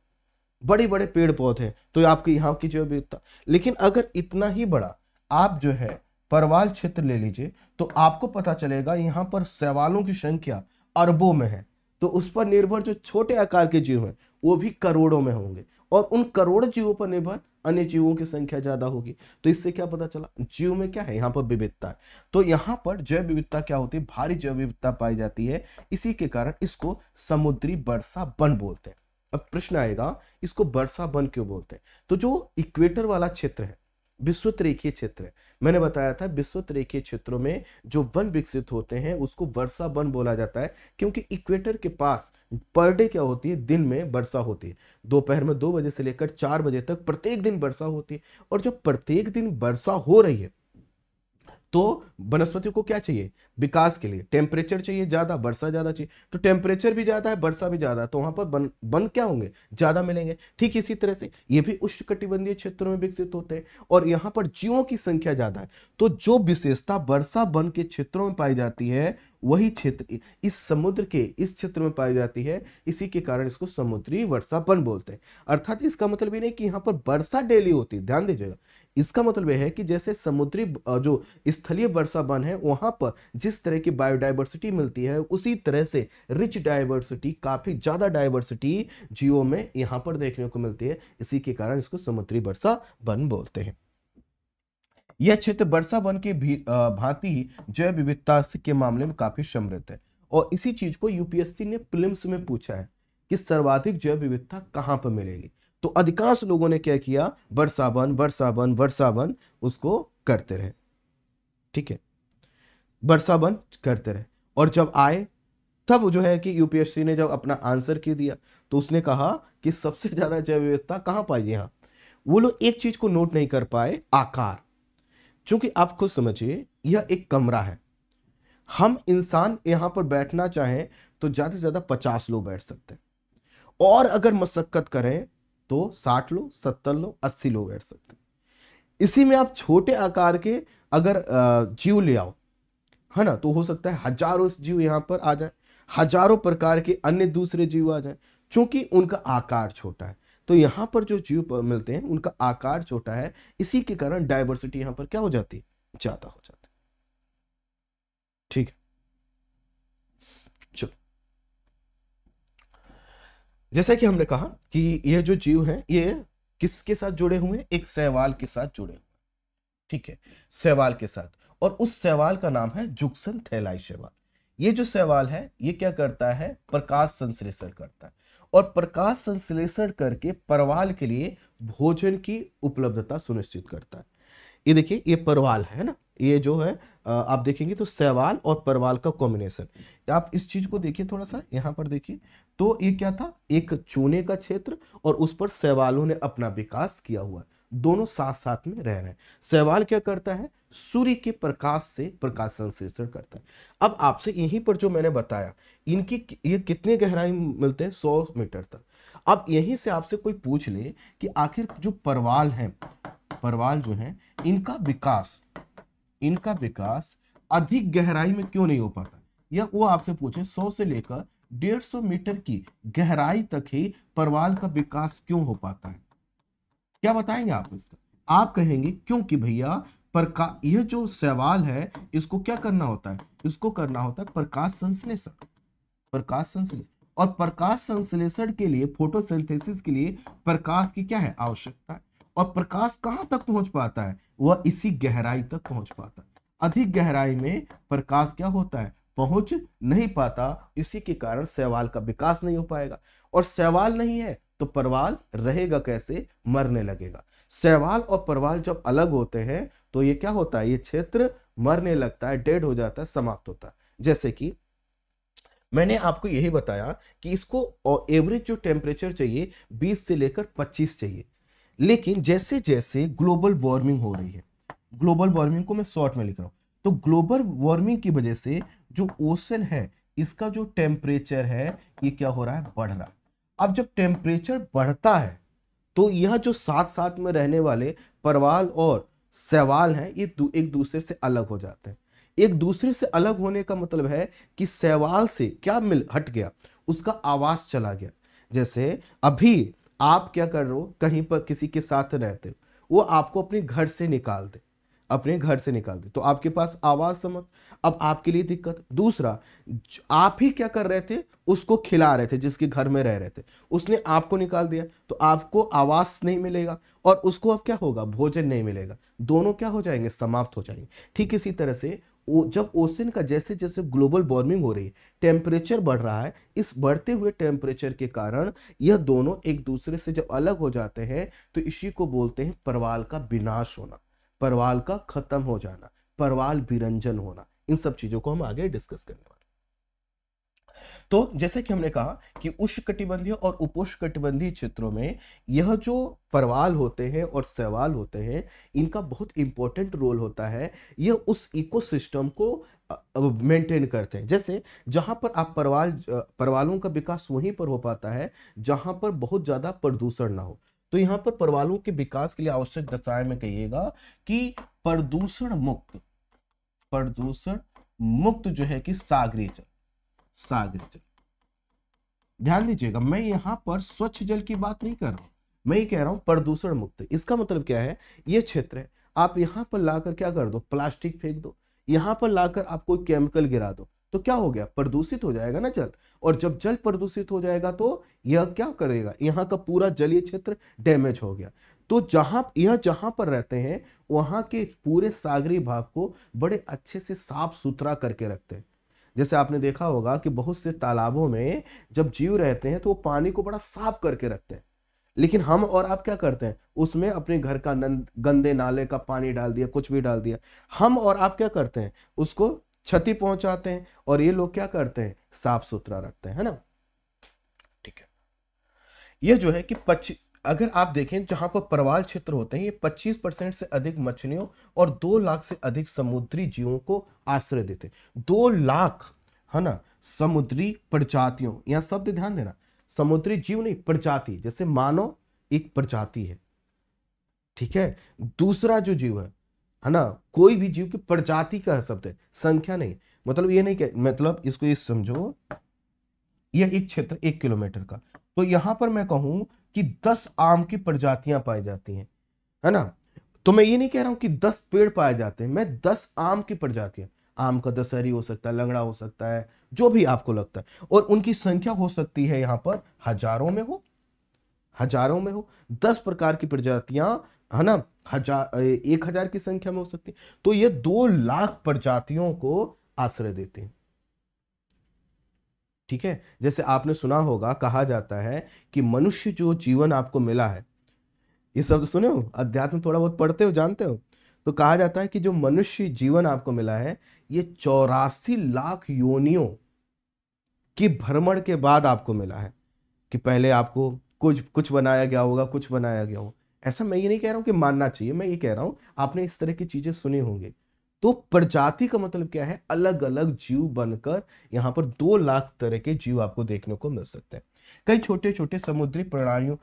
बड़े बड़े पेड़ पौधे हैं तो आपके यहाँ की जो विविधता लेकिन अगर इतना ही बड़ा आप जो है परवाल क्षेत्र ले लीजिए तो आपको पता चलेगा यहाँ पर सवालों की संख्या अरबों में है तो उस पर निर्भर जो छोटे आकार के जीव हैं वो भी करोड़ों में होंगे और उन करोड़ जीवों पर निर्भर अन्य जीवों की संख्या ज्यादा होगी तो इससे क्या पता चला जीव में क्या है यहाँ पर विविधता है तो यहाँ पर जैव विविधता क्या होती है भारी जैव विविधता पाई जाती है इसी के कारण इसको समुद्री वर्षा बन बोलते हैं अब प्रश्न आएगा इसको वर्षा बन क्यों बोलते हैं तो जो इक्वेटर वाला क्षेत्र है विश्वत रेखीय क्षेत्र मैंने बताया था विश्वत रेखीय क्षेत्रों में जो वन विकसित होते हैं उसको वर्षा वन बोला जाता है क्योंकि इक्वेटर के पास पर डे क्या होती है दिन में वर्षा होती है दोपहर में दो बजे से लेकर चार बजे तक प्रत्येक दिन वर्षा होती है और जो प्रत्येक दिन वर्षा हो रही है तो वनस्पति को क्या चाहिए विकास के लिए टेम्परेचर चाहिए ज्यादा वर्षा ज्यादा चाहिए तो टेम्परेचर भी ज्यादा है वर्षा भी ज्यादा तो वहां पर बन बन क्या होंगे ज्यादा मिलेंगे ठीक इसी तरह से ये भी उष्ण कटिबंधीय क्षेत्रों में विकसित होते हैं और यहाँ पर जीवों की संख्या ज्यादा है तो जो विशेषता वर्षा वन के क्षेत्रों में पाई जाती है वही क्षेत्र इस समुद्र के इस क्षेत्र में पाई जाती है इसी के कारण इसको समुद्री वर्षा बन बोलते हैं अर्थात इसका मतलब ये नहीं कि यहाँ पर वर्षा डेली होती है ध्यान दीजिएगा इसका मतलब यह है कि जैसे समुद्री जो स्थलीय वर्षा वन है वहां पर जिस तरह की बायोडाइवर्सिटी मिलती है उसी तरह से रिच डाइवर्सिटी काफ़ी ज़्यादा डायवर्सिटी जियो में यहां पर देखने को मिलती है इसी के कारण इसको समुद्री वर्षा वन बोलते हैं यह क्षेत्र वर्षा वन के भांति जैव विविधता के मामले में काफ़ी समृद्ध है और इसी चीज़ को यूपीएससी ने फिल्म में पूछा है कि सर्वाधिक जैव विविधता कहां पर मिलेगी तो अधिकांश लोगों ने क्या किया वर्षावन वर्षावन वर्षावन उसको करते रहे ठीक है वर्षावन करते रहे और जब आए तब जो है कि यूपीएससी ने जब अपना आंसर की दिया तो उसने कहा कि सबसे ज्यादा जैव विविधता कहां पाई यहां वो लोग एक चीज को नोट नहीं कर पाए आकार चूंकि आप खुद समझिए यह एक कमरा है हम इंसान यहां पर बैठना चाहें तो ज़्यादा से ज़्यादा पचास लोग बैठ सकते हैं और अगर मशक्क़त करें तो साठ लो सत्तर लो अस्सी लो बैठ सकते इसी में आप छोटे आकार के अगर जीव ले आओ है ना तो हो सकता है हजारों जीव यहां पर आ जाए हजारों प्रकार के अन्य दूसरे जीव आ जाए क्योंकि उनका आकार छोटा है तो यहां पर जो जीव मिलते हैं उनका आकार छोटा है इसी के कारण डायवर्सिटी यहां पर क्या हो जाती है ज़्यादा हो जाती है ठीक है जैसा कि हमने कहा कि ये जो जीव है ये किसके साथ जुड़े हुए एक सहवाल के साथ जुड़े हुए ठीक है सहवाल के साथ और उस सहवाल का नाम है जुक्सन थैलाई सेवाल ये जो सहवाल है ये क्या करता है प्रकाश संश्लेषण करता है और प्रकाश संश्लेषण करके परवाल के लिए भोजन की उपलब्धता सुनिश्चित करता है ये देखिए ये परवाल है ना ये जो है आप देखेंगे तो सहवाल और परवाल का कॉम्बिनेशन आप इस चीज को देखिए थोड़ा सा यहाँ पर देखिए तो ये क्या था एक चूने का क्षेत्र और उस पर सहवालों ने अपना विकास किया हुआ दोनों साथ साथ में रह रहे हैं क्या करता है सूर्य के प्रकाश से प्रकाश संश्लेषण करता है अब आपसे यहीं पर जो मैंने बताया इनकी ये कितने गहराई मिलते हैं सौ मीटर तक अब यहीं से आपसे कोई पूछ ले कि आखिर जो परवाल हैं परवाल जो हैं इनका विकास इनका विकास अधिक गहराई में क्यों नहीं हो पाता या वो आपसे पूछे सौ से लेकर 150 मीटर की गहराई तक ही परवाल का विकास क्यों हो पाता है क्या बताएंगे आप इसका आप कहेंगे क्योंकि भैया प्रकाश यह जो सवाल है इसको क्या करना होता है इसको करना होता है प्रकाश संश्लेषण प्रकाश संश्लेषण और प्रकाश संश्लेषण के लिए फोटोसिंथेसिस के लिए प्रकाश की क्या है आवश्यकता है और प्रकाश कहां तक पहुंच पाता है वह इसी गहराई तक पहुंच पाता है अधिक गहराई में प्रकाश क्या होता है पहुंच नहीं पाता इसी के कारण सवाल का विकास नहीं हो पाएगा और सवाल नहीं है तो परवाल रहेगा कैसे मरने लगेगा सवाल और परवाल जब अलग होते हैं तो ये क्या होता है ये क्षेत्र मरने लगता है डेड हो जाता है समाप्त होता है जैसे कि मैंने आपको यही बताया कि इसको एवरेज जो टेम्परेचर चाहिए 20 से लेकर 25 चाहिए लेकिन जैसे जैसे ग्लोबल वार्मिंग हो रही है ग्लोबल वार्मिंग को मैं शॉर्ट में लिख रहा हूँ तो ग्लोबल वार्मिंग की वजह से जो ओशन है इसका जो टेम्परेचर है ये क्या हो रहा है बढ़ रहा अब जब टेम्परेचर बढ़ता है तो यह जो साथ साथ में रहने वाले परवाल और सवाल हैं ये दू, एक दूसरे से अलग हो जाते हैं एक दूसरे से अलग होने का मतलब है कि सवाल से क्या मिल हट गया उसका आवाज चला गया जैसे अभी आप क्या कर रहे हो कहीं पर किसी के साथ रहते हो वो आपको अपने घर से निकाल दे अपने घर से निकाल दे तो आपके पास आवाज समझ अब आपके लिए दिक्कत दूसरा आप ही क्या कर रहे थे उसको खिला रहे थे जिसके घर में रह रहे थे उसने आपको निकाल दिया तो आपको आवास नहीं मिलेगा और उसको अब क्या होगा भोजन नहीं मिलेगा दोनों क्या हो जाएंगे समाप्त हो जाएंगे ठीक इसी तरह से जब ओशन का जैसे जैसे ग्लोबल वार्मिंग हो रही है टेम्परेचर बढ़ रहा है इस बढ़ते हुए टेम्परेचर के कारण यह दोनों एक दूसरे से जब अलग हो जाते हैं तो इसी को बोलते हैं परवाल का विनाश होना परवाल का खत्म हो जाना परवाल विरंजन होना इन सब चीजों को हम आगे डिस्कस करने वाले तो जैसे कि हमने कहा कि उष्ण और उपोष्णकटिबंधीय क्षेत्रों में यह जो परवाल होते हैं और सवाल होते हैं इनका बहुत इंपॉर्टेंट रोल होता है यह उस इकोसिस्टम को मेंटेन करते हैं जैसे जहां पर आप परवाल परवालों का विकास वहीं पर हो पाता है जहां पर बहुत ज्यादा प्रदूषण ना हो तो यहां पर परवालों के विकास के लिए आवश्यक दशाएं में कहिएगा कि प्रदूषण मुक्त प्रदूषण मुक्त जो है कि सागरी जल सागरी जल ध्यान दीजिएगा मैं यहां पर स्वच्छ जल की बात नहीं कर रहा हूं मैं ये कह रहा हूं प्रदूषण मुक्त इसका मतलब क्या है ये क्षेत्र है आप यहां पर लाकर क्या कर दो प्लास्टिक फेंक दो यहां पर लाकर आप कोई केमिकल गिरा दो तो क्या हो गया प्रदूषित हो जाएगा ना जल और जब जल प्रदूषित हो जाएगा तो यह क्या करेगा यहाँ का पूरा जलीय क्षेत्र डैमेज हो गया तो जहां यह जहां पर रहते हैं वहां के पूरे सागरी भाग को बड़े अच्छे से साफ सुथरा करके रखते हैं जैसे आपने देखा होगा कि बहुत से तालाबों में जब जीव रहते हैं तो वो पानी को बड़ा साफ करके रखते हैं लेकिन हम और आप क्या करते हैं उसमें अपने घर का गंदे नाले का पानी डाल दिया कुछ भी डाल दिया हम और आप क्या करते हैं उसको क्षति पहुंचाते हैं और ये लोग क्या करते हैं साफ सुथरा रखते हैं है ना ठीक है ये जो है कि पच्चीस अगर आप देखें जहां पर प्रवाल क्षेत्र होते हैं ये 25 परसेंट से अधिक मछलियों और दो लाख से अधिक समुद्री जीवों को आश्रय देते दो लाख है ना समुद्री प्रजातियों यह शब्द ध्यान देना समुद्री जीव नहीं प्रजाति जैसे मानव एक प्रजाति है ठीक है दूसरा जो जीव है है ना कोई भी जीव की प्रजाति का शब्द है संख्या नहीं मतलब ये नहीं कि मतलब इसको ये समझो यह एक क्षेत्र एक किलोमीटर का तो यहां पर मैं कहूं कि दस आम की प्रजातियां पाई जाती हैं है ना तो मैं ये नहीं कह रहा हूं कि दस पेड़ पाए जाते हैं मैं दस आम की प्रजातियां आम का दशहरी हो सकता है लंगड़ा हो सकता है जो भी आपको लगता है और उनकी संख्या हो सकती है यहां पर हजारों में हो हजारों में हो दस प्रकार की प्रजातियां है ना हजार एक हजार की संख्या में हो सकती है तो ये दो लाख प्रजातियों को आश्रय देते हैं ठीक है जैसे आपने सुना होगा कहा जाता है कि मनुष्य जो जीवन आपको मिला है ये सब सुने हो अध्यात्म थोड़ा बहुत पढ़ते हो जानते हो तो कहा जाता है कि जो मनुष्य जीवन आपको मिला है ये चौरासी लाख योनियों की भ्रमण के बाद आपको मिला है कि पहले आपको कुछ कुछ बनाया गया होगा कुछ बनाया गया होगा ऐसा मैं ये नहीं कह रहा हूँ कि मानना चाहिए मैं ये कह रहा हूँ आपने इस तरह की चीजें सुनी होंगी तो प्रजाति का मतलब क्या है अलग अलग जीव बनकर यहाँ पर दो लाख तरह के जीव आपको देखने को मिल सकते हैं कई छोटे छोटे समुद्री प्राणियों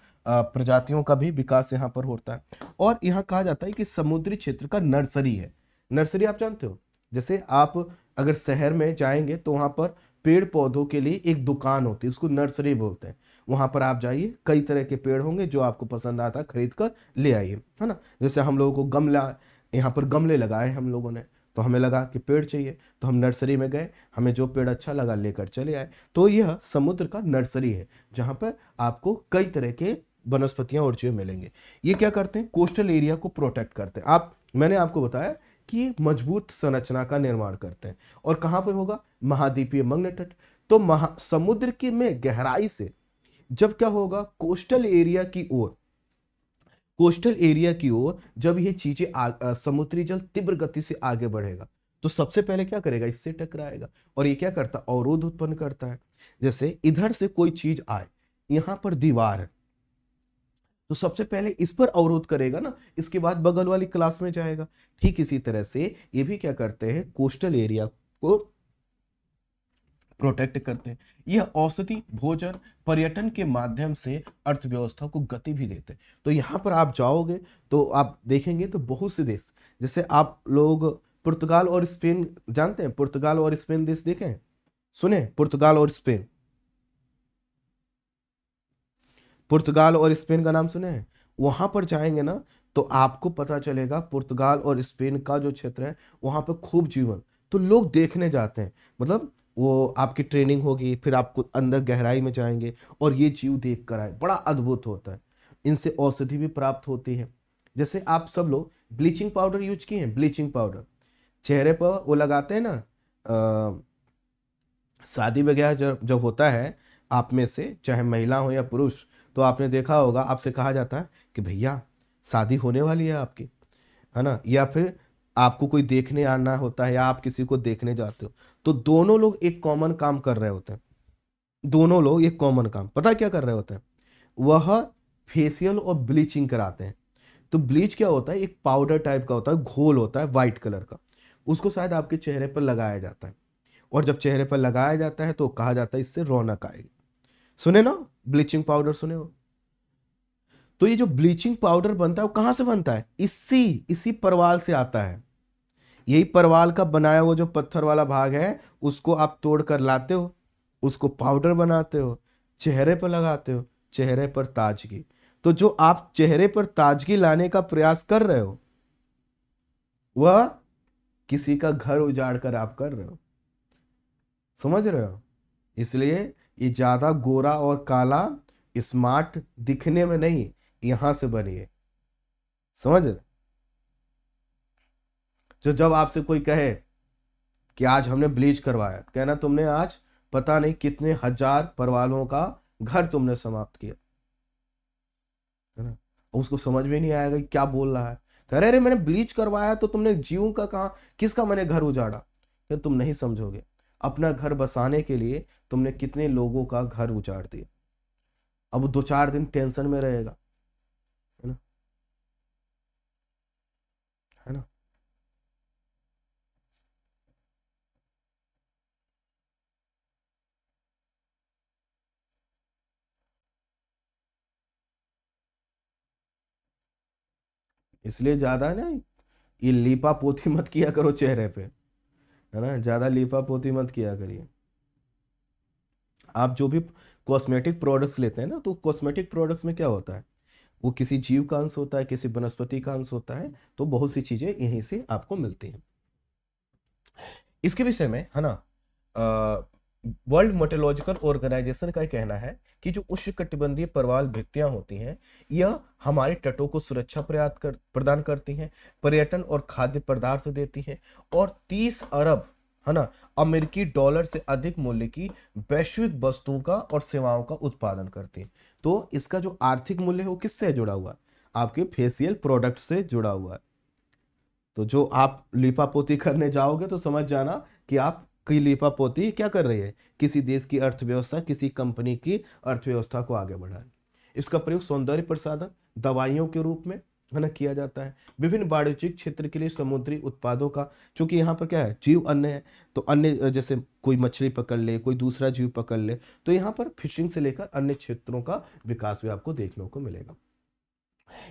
प्रजातियों का भी विकास यहाँ पर होता है और यहाँ कहा जाता है कि समुद्री क्षेत्र का नर्सरी है नर्सरी आप जानते हो जैसे आप अगर शहर में जाएंगे तो वहाँ पर पेड़ पौधों के लिए एक दुकान होती है उसको नर्सरी बोलते हैं वहाँ पर आप जाइए कई तरह के पेड़ होंगे जो आपको पसंद आता खरीद कर ले आइए है ना जैसे हम लोगों को गमला यहाँ पर गमले लगाए हम लोगों ने तो हमें लगा कि पेड़ चाहिए तो हम नर्सरी में गए हमें जो पेड़ अच्छा लगा लेकर चले आए तो यह समुद्र का नर्सरी है जहाँ पर आपको कई तरह के वनस्पतियाँ और चीज़ें मिलेंगे ये क्या करते हैं कोस्टल एरिया को प्रोटेक्ट करते हैं आप मैंने आपको बताया कि मजबूत संरचना का निर्माण करते हैं और कहाँ पर होगा महाद्वीपीय तट तो महा समुद्र की में गहराई से जब क्या होगा कोस्टल एरिया की ओर कोस्टल एरिया की ओर जब ये चीजें समुद्री जल तीव्र गति से आगे बढ़ेगा तो सबसे पहले क्या करेगा इससे टकराएगा और ये क्या करता है अवरोध उत्पन्न करता है जैसे इधर से कोई चीज आए यहां पर दीवार है तो सबसे पहले इस पर अवरोध करेगा ना इसके बाद बगल वाली क्लास में जाएगा ठीक इसी तरह से ये भी क्या करते हैं कोस्टल एरिया को प्रोटेक्ट करते हैं यह औषधि भोजन पर्यटन के माध्यम से अर्थव्यवस्था को गति भी देते हैं तो यहाँ पर आप जाओगे तो आप देखेंगे तो बहुत से देश जैसे आप लोग पुर्तगाल और स्पेन जानते हैं पुर्तगाल और स्पेन देश देखे हैं सुने पुर्तगाल और स्पेन पुर्तगाल और स्पेन का नाम सुने हैं वहां पर जाएंगे ना तो आपको पता चलेगा पुर्तगाल और स्पेन का जो क्षेत्र है वहां पर खूब जीवन तो लोग देखने जाते हैं मतलब वो आपकी ट्रेनिंग होगी फिर आपको अंदर गहराई में जाएंगे और ये जीव देख कर आए बड़ा अद्भुत होता है इनसे औषधि भी प्राप्त होती है जैसे आप सब लोग ब्लीचिंग पाउडर यूज किए हैं ब्लीचिंग पाउडर चेहरे पर वो लगाते हैं ना शादी वगैरह जब जब होता है आप में से चाहे महिला हो या पुरुष तो आपने देखा होगा आपसे कहा जाता है कि भैया शादी होने वाली है आपकी है ना या फिर आपको कोई देखने आना होता है या आप किसी को देखने जाते हो तो दोनों लोग एक कॉमन काम कर रहे होते हैं दोनों लोग एक कॉमन काम पता क्या कर रहे होते हैं वह फेशियल और ब्लीचिंग कराते हैं तो ब्लीच क्या होता है एक पाउडर टाइप का होता है घोल होता है वाइट कलर का उसको शायद आपके चेहरे पर लगाया जाता है और जब चेहरे पर लगाया जाता है तो कहा जाता है इससे रौनक आएगी सुने ना ब्लीचिंग पाउडर सुने हो तो ये जो ब्लीचिंग पाउडर बनता है वो कहां से बनता है इसी इसी परवाल से आता है यही परवाल का बनाया हुआ जो पत्थर वाला भाग है उसको आप तोड़ कर लाते हो उसको पाउडर बनाते हो चेहरे पर लगाते हो चेहरे पर ताजगी तो जो आप चेहरे पर ताजगी लाने का प्रयास कर रहे हो वह किसी का घर उजाड़ कर आप कर रहे हो समझ रहे हो इसलिए ये ज़्यादा गोरा और काला स्मार्ट दिखने में नहीं यहां से बनिए समझ रहे जो जब आपसे कोई कहे कि आज हमने ब्लीच करवाया कहना तुमने आज पता नहीं कितने हजार परवालों का घर तुमने समाप्त किया है ना उसको समझ में नहीं आएगा कि क्या बोल रहा है कह रहे अरे मैंने ब्लीच करवाया तो तुमने जीव का कहा किसका मैंने घर उजाड़ा क्या तुम नहीं समझोगे अपना घर बसाने के लिए तुमने कितने लोगों का घर उजाड़ दिया अब दो चार दिन टेंशन में रहेगा इसलिए ज़्यादा ना ये लीपा पोती मत किया करो चेहरे पे है ना ज़्यादा लीपा पोती मत किया करिए आप जो भी कॉस्मेटिक प्रोडक्ट्स लेते हैं ना तो कॉस्मेटिक प्रोडक्ट्स में क्या होता है वो किसी जीव का अंश होता है किसी वनस्पति का अंश होता है तो बहुत सी चीज़ें यहीं से आपको मिलती हैं इसके विषय में है ना वर्ल्ड मोटोलॉजिकल ऑर्गेनाइजेशन का कहना है कि जो उष्णकटिबंधीय प्रवाल भित्तियां होती हैं यह हमारे तटों को सुरक्षा प्रयात कर, प्रदान करती हैं पर्यटन और खाद्य पदार्थ देती हैं और 30 अरब है ना अमेरिकी डॉलर से अधिक मूल्य की वैश्विक वस्तुओं का और सेवाओं का उत्पादन करती है तो इसका जो आर्थिक मूल्य है वो किससे जुड़ा हुआ आपके फेसियल प्रोडक्ट से जुड़ा हुआ है तो जो आप लिपापोती करने जाओगे तो समझ जाना कि आप की पोती क्या कर रही है किसी देश की अर्थव्यवस्था किसी कंपनी की अर्थव्यवस्था को आगे बढ़ाए इसका प्रयोग सौंदर्य प्रसाधन दवाइयों के रूप में है ना किया जाता है विभिन्न वाणिज्यिक क्षेत्र के लिए समुद्री उत्पादों का चूंकि यहाँ पर क्या है जीव अन्य है तो अन्य जैसे कोई मछली पकड़ ले कोई दूसरा जीव पकड़ ले तो यहाँ पर फिशिंग से लेकर अन्य क्षेत्रों का विकास भी आपको देखने को मिलेगा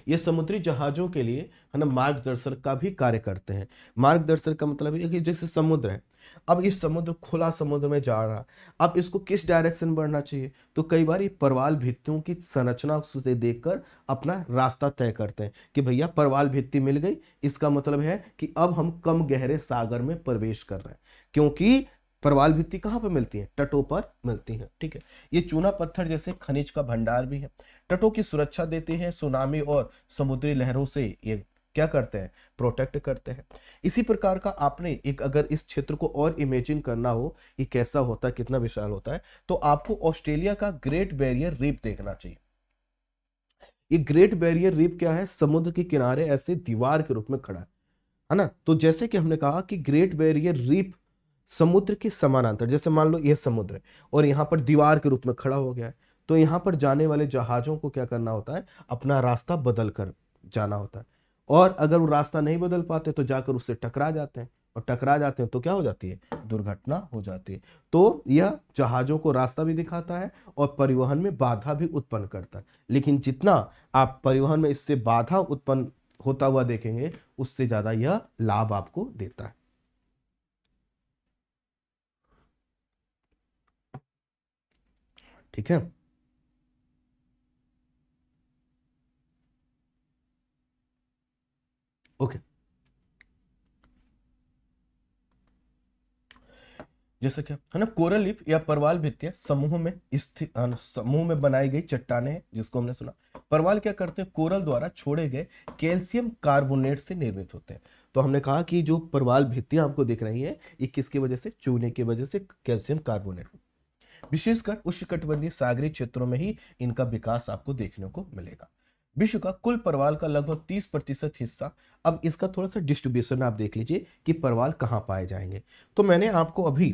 ये समुद्री जहाज़ों के लिए है ना मार्गदर्शक का भी कार्य करते हैं मार्गदर्शक का मतलब है कि जैसे समुद्र है अब इस समुद्र खुला समुद्र में जा रहा अब इसको किस डायरेक्शन बढ़ना चाहिए तो कई बार ये परवाल भित्तियों की संरचना से देखकर अपना रास्ता तय करते हैं कि भैया परवाल भित्ति मिल गई इसका मतलब है कि अब हम कम गहरे सागर में प्रवेश कर रहे हैं क्योंकि परवाल भित्ति कहाँ पर मिलती है तटों पर मिलती है ठीक है ये चूना पत्थर जैसे खनिज का भंडार भी है तटों की सुरक्षा देते हैं सुनामी और समुद्री लहरों से ये क्या करते हैं प्रोटेक्ट करते हैं इसी प्रकार का आपने एक अगर इस क्षेत्र को और इमेजिन करना हो ये कैसा होता है कितना विशाल होता है तो आपको ऑस्ट्रेलिया का ग्रेट बैरियर रीप देखना चाहिए ये ग्रेट बैरियर रीप क्या है समुद्र के किनारे ऐसे दीवार के रूप में खड़ा है ना तो जैसे कि हमने कहा कि ग्रेट बैरियर रीप समुद्र के समानांतर जैसे मान लो यह समुद्र है और यहाँ पर दीवार के रूप में खड़ा हो गया है तो यहाँ पर जाने वाले जहाज़ों को क्या करना होता है अपना रास्ता बदल कर जाना होता है और अगर वो रास्ता नहीं बदल पाते तो जाकर उससे टकरा जाते हैं और टकरा जाते हैं तो क्या हो जाती है दुर्घटना हो जाती है तो यह जहाज़ों को रास्ता भी दिखाता है और परिवहन में बाधा भी उत्पन्न करता है लेकिन जितना आप परिवहन में इससे बाधा उत्पन्न होता हुआ देखेंगे उससे ज़्यादा यह लाभ आपको देता है ठीक है ओके जैसा क्या है ना कोरल लिप या परवाल भित्तिया समूह में स्थित समूह में बनाई गई चट्टाने हैं जिसको हमने सुना परवाल क्या करते हैं कोरल द्वारा छोड़े गए कैल्शियम कार्बोनेट से निर्मित होते हैं तो हमने कहा कि जो परवाल भित्तियां आपको दिख रही है ये किसकी वजह से चूने की वजह से कैल्शियम कार्बोनेट विशेषकर उष्णकटिबंधीय सागरी क्षेत्रों में ही इनका विकास आपको देखने को मिलेगा विश्व का कुल परवाल का लगभग 30 प्रतिशत हिस्सा अब इसका थोड़ा सा डिस्ट्रीब्यूशन आप देख लीजिए कि परवाल कहाँ पाए जाएंगे तो मैंने आपको अभी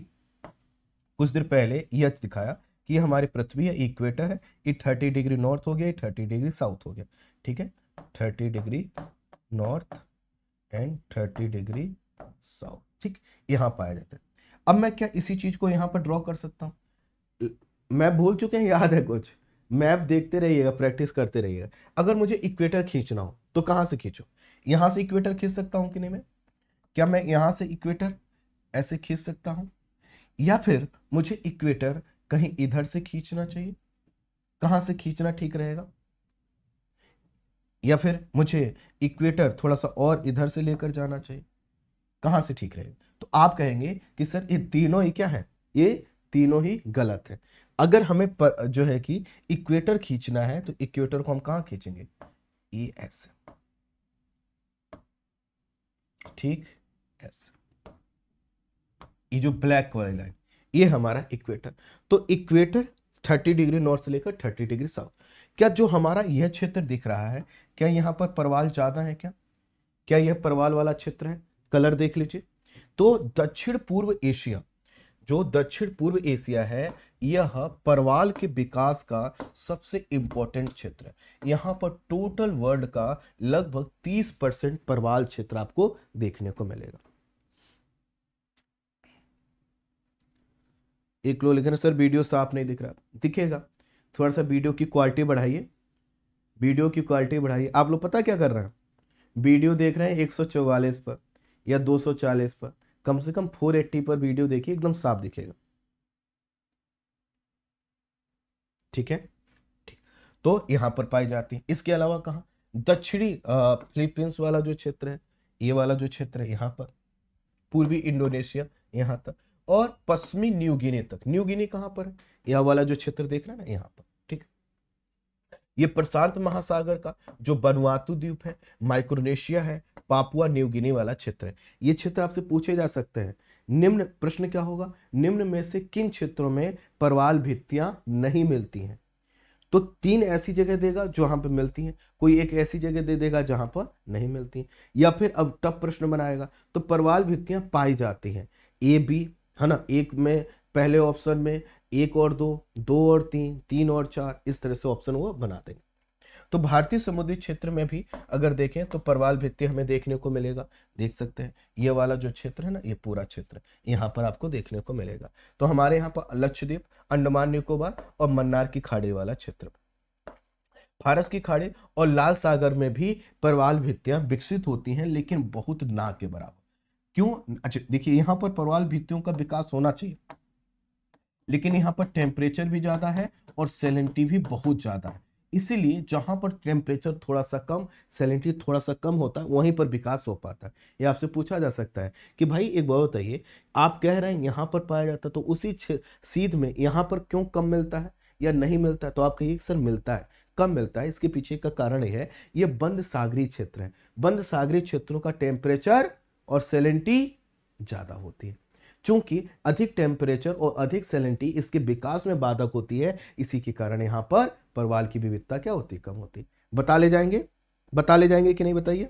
कुछ देर पहले यह दिखाया कि हमारी पृथ्वी है इक्वेटर है कि थर्टी डिग्री नॉर्थ हो गया थर्टी डिग्री साउथ हो गया ठीक है thirty degree north and thirty degree south ठीक यहाँ पाया जाता है अब मैं क्या इसी चीज़ को यहाँ पर ड्रॉ कर सकता हूँ मैप भूल चुके हैं याद है कुछ मैप देखते रहिएगा प्रैक्टिस करते रहिएगा अगर मुझे इक्वेटर खींचना हो तो कहाँ से खींचो यहाँ से इक्वेटर खींच सकता हूँ कि नहीं मैं क्या मैं यहाँ से इक्वेटर ऐसे खींच सकता हूँ या फिर मुझे इक्वेटर कहीं इधर से खींचना चाहिए कहाँ से खींचना ठीक रहेगा या फिर मुझे इक्वेटर थोड़ा सा और इधर से लेकर जाना चाहिए कहाँ से ठीक रहेगा तो आप कहेंगे कि सर ये तीनों ही क्या है ये तीनों ही गलत है अगर हमें पर, जो है कि इक्वेटर खींचना है तो इक्वेटर को हम कहा खींचेंगे ये ऐसे ठीक ऐसे ये जो ब्लैक वाली लाइन ये हमारा इक्वेटर तो इक्वेटर 30 डिग्री नॉर्थ से लेकर 30 डिग्री साउथ क्या जो हमारा यह क्षेत्र दिख रहा है क्या यहां पर परवाल ज्यादा है क्या क्या यह परवाल वाला क्षेत्र है कलर देख लीजिए तो दक्षिण पूर्व एशिया जो दक्षिण पूर्व एशिया है यह परवाल के विकास का सबसे इंपॉर्टेंट क्षेत्र है यहाँ पर टोटल वर्ल्ड का लगभग 30 परसेंट परवाल क्षेत्र आपको देखने को मिलेगा एक लोग लेकिन सर वीडियो साफ नहीं दिख रहा दिखेगा थोड़ा सा वीडियो की क्वालिटी बढ़ाइए वीडियो की क्वालिटी बढ़ाइए आप लोग पता क्या कर रहे हैं वीडियो देख रहे हैं एक पर या दो पर कम से कम 480 पर वीडियो देखिए एकदम साफ दिखेगा ठीक है ठीक तो यहां पर पाई जाती है इसके अलावा कहा दक्षिणी फिलीपींस वाला जो क्षेत्र है ये वाला जो क्षेत्र है यहां पर पूर्वी इंडोनेशिया यहां तक और पश्चिमी न्यू गिनी तक न्यू गिनी कहां पर है यह वाला जो क्षेत्र देख रहे हैं ना यहां पर ये प्रशांत महासागर का जो बनवातु द्वीप है माइक्रोनेशिया है पापुआ न्यू गिनी वाला क्षेत्र है ये क्षेत्र आपसे पूछे जा सकते हैं निम्न प्रश्न क्या होगा निम्न में से किन क्षेत्रों में परवाल भित्तियां नहीं मिलती हैं तो तीन ऐसी जगह देगा जो यहाँ पे मिलती हैं कोई एक ऐसी जगह दे देगा जहां पर नहीं मिलती है या फिर अब तब प्रश्न बनाएगा तो परवाल भित्तियां पाई जाती हैं ए बी है ना एक में पहले ऑप्शन में एक और दो दो और तीन तीन और चार इस तरह से ऑप्शन वो बना देंगे तो भारतीय समुद्री क्षेत्र में भी अगर देखें तो परवाल भित्ति हमें देखने को मिलेगा देख सकते हैं ये वाला जो क्षेत्र है ना ये पूरा क्षेत्र यहाँ पर आपको देखने को मिलेगा तो हमारे यहाँ पर लक्षद्वीप अंडमान निकोबार और मन्नार की खाड़ी वाला क्षेत्र फारस की खाड़ी और लाल सागर में भी परवाल भित्तियां विकसित होती हैं लेकिन बहुत ना के बराबर क्यों अच्छा देखिए यहाँ पर परवाल भित्तियों का विकास होना चाहिए लेकिन यहाँ पर टेम्परेचर भी ज़्यादा है और सेलेंटी भी बहुत ज़्यादा है इसीलिए जहाँ पर टेम्परेचर थोड़ा सा कम सेलेंटी थोड़ा सा कम होता है वहीं पर विकास हो पाता है ये आपसे पूछा जा सकता है कि भाई एक बात बताइए आप कह रहे हैं यहाँ पर पाया जाता है तो उसी सीध में यहाँ पर क्यों कम मिलता है या नहीं मिलता है तो आप कहिए सर मिलता है कम मिलता है इसके पीछे का कारण यह है ये बंद सागरी क्षेत्र है बंद सागरी क्षेत्रों का टेम्परेचर और सेलेंटी ज़्यादा होती है चूंकि अधिक टेम्परेचर और अधिक सेलेंटी इसके विकास में बाधक होती है इसी के कारण यहां पर परवाल की विविधता क्या होती कम होती बता ले जाएंगे बता ले जाएंगे कि नहीं बताइए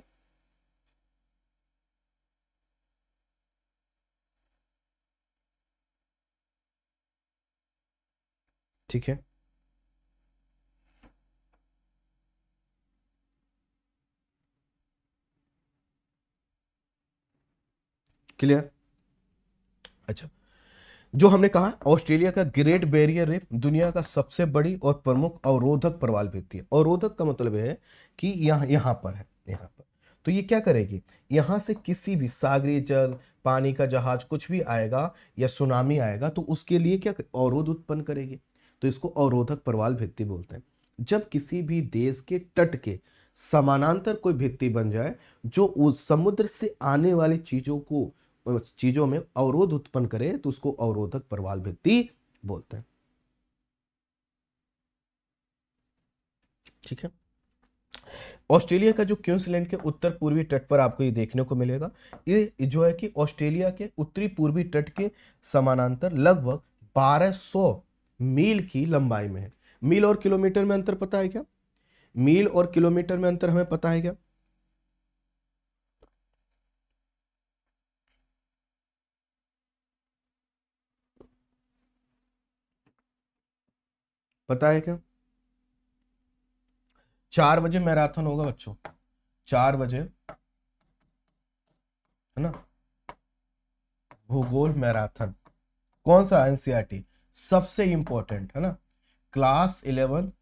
ठीक है क्लियर अच्छा जो हमने कहा ऑस्ट्रेलिया का ग्रेट बैरियर रीफ दुनिया का सबसे बड़ी और प्रमुख अवरोधक प्रवाल भित्ति है अवरोधक का मतलब है कि यहाँ यहाँ पर है यहाँ पर तो ये क्या करेगी यहाँ से किसी भी सागरी जल पानी का जहाज कुछ भी आएगा या सुनामी आएगा तो उसके लिए क्या अवरोध उत्पन्न करेगी तो इसको अवरोधक प्रवाल भित्ति बोलते हैं जब किसी भी देश के तट के समानांतर कोई भित्ति बन जाए जो उस समुद्र से आने वाली चीज़ों को चीज़ों में अवरोध उत्पन्न करे तो उसको अवरोधक प्रवाल भित्ति बोलते हैं ठीक है ऑस्ट्रेलिया का जो क्यूंसलैंड के उत्तर पूर्वी तट पर आपको ये देखने को मिलेगा ये जो है कि ऑस्ट्रेलिया के उत्तरी पूर्वी तट के समानांतर लगभग 1200 मील की लंबाई में है मील और किलोमीटर में अंतर पता है क्या मील और किलोमीटर में अंतर हमें पता है क्या पता है क्या चार बजे मैराथन होगा बच्चों चार बजे है ना भूगोल मैराथन कौन सा एनसीआरटी e सबसे इंपॉर्टेंट है ना क्लास इलेवन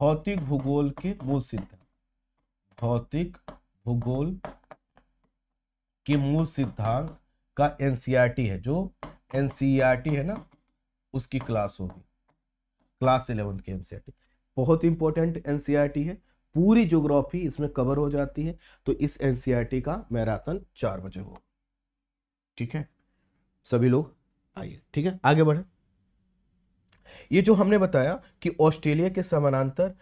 भौतिक भूगोल के मूल सिद्धांत भौतिक भूगोल के मूल सिद्धांत का एनसीआरटी e है जो एनसीआरटी e है ना उसकी क्लास होगी क्लास इलेवन की एनसीईआरटी बहुत इंपॉर्टेंट एनसीईआरटी e है पूरी ज्योग्राफी इसमें कवर हो जाती है तो इस एनसीईआरटी e का मैराथन चार बजे हो ठीक है सभी लोग आइए ठीक है आगे बढ़े ये जो हमने बताया कि ऑस्ट्रेलिया के समानांतर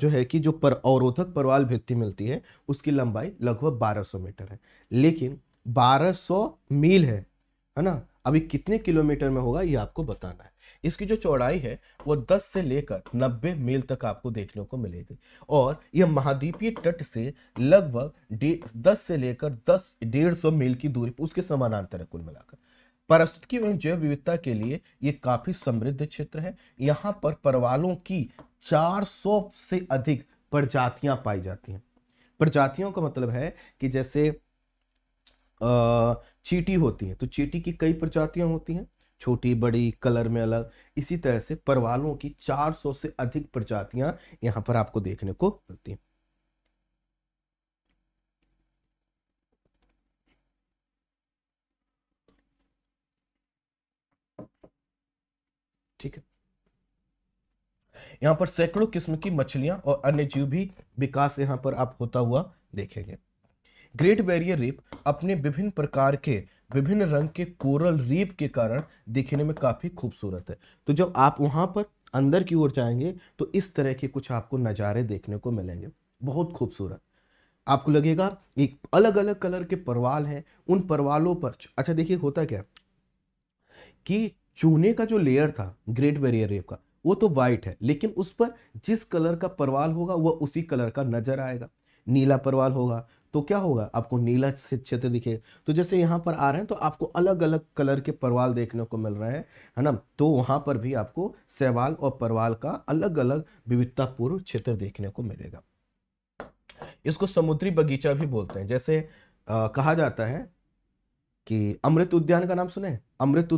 जो है कि जो पर अवरोधक परवाल भित्ति मिलती है उसकी लंबाई लगभग 1200 मीटर है लेकिन 1200 मील है है ना अभी कितने किलोमीटर में होगा ये आपको बताना है इसकी जो चौड़ाई है वो 10 से लेकर 90 मील तक आपको देखने को मिलेगी और यह महाद्वीपीय तट से लगभग 10 से लेकर दस डेढ़ सौ मील की दूरी उसके समानांतर है कुल मिलाकर पारिस्थितिकी एवं जैव विविधता के लिए ये काफी समृद्ध क्षेत्र है यहाँ पर परवालों की 400 से अधिक प्रजातियां पाई जाती हैं प्रजातियों का मतलब है कि जैसे चीटी होती है तो चीटी की कई प्रजातियां होती हैं छोटी बड़ी कलर में अलग इसी तरह से परवालों की 400 से अधिक प्रजातियां यहां पर आपको देखने को मिलती हैं ठीक है यहां पर सैकड़ों किस्म की मछलियां और अन्य जीव भी विकास यहां पर आप होता हुआ देखेंगे ग्रेट बैरियर रीप अपने विभिन्न प्रकार के विभिन्न रंग के कोरल रीप के कारण देखने में काफ़ी खूबसूरत है तो जब आप वहाँ पर अंदर की ओर जाएंगे तो इस तरह के कुछ आपको नज़ारे देखने को मिलेंगे बहुत खूबसूरत आपको लगेगा एक अलग अलग कलर के परवाल हैं उन परवालों पर अच्छा देखिए होता क्या कि चूने का जो लेयर था ग्रेट बैरियर रेप का वो तो वाइट है लेकिन उस पर जिस कलर का परवाल होगा वह उसी कलर का नजर आएगा नीला परवाल होगा तो क्या होगा आपको नीला क्षेत्र दिखेगा तो जैसे यहाँ पर आ रहे हैं तो आपको अलग अलग कलर के परवाल देखने को मिल रहे हैं है ना तो वहाँ पर भी आपको सहवाल और परवाल का अलग अलग विविधतापूर्व क्षेत्र देखने को मिलेगा इसको समुद्री बगीचा भी बोलते हैं जैसे आ, कहा जाता है कि अमृत उद्यान का नाम सुने अमृत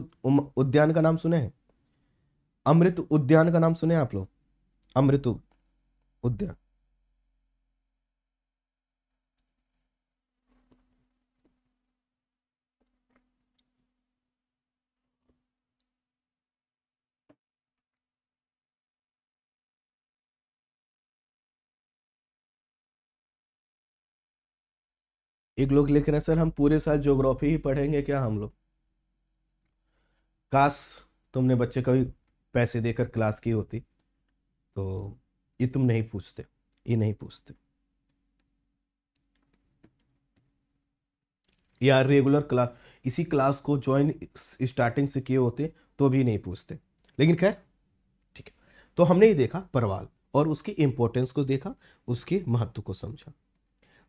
उद्यान का नाम सुने अमृत उद्यान का नाम सुने आप लोग अमृत उद्यान एक लोग लिख रहे हैं सर हम पूरे साल ज्योग्राफी ही पढ़ेंगे क्या हम लोग काश तुमने बच्चे कभी पैसे देकर क्लास की होती तो ये तुम नहीं पूछते ये नहीं पूछते या रेगुलर क्लास इसी क्लास को ज्वाइन स्टार्टिंग से किए होते तो भी नहीं पूछते लेकिन खैर ठीक है तो हमने ये देखा परवाल और उसकी इंपॉर्टेंस को देखा उसके महत्व को समझा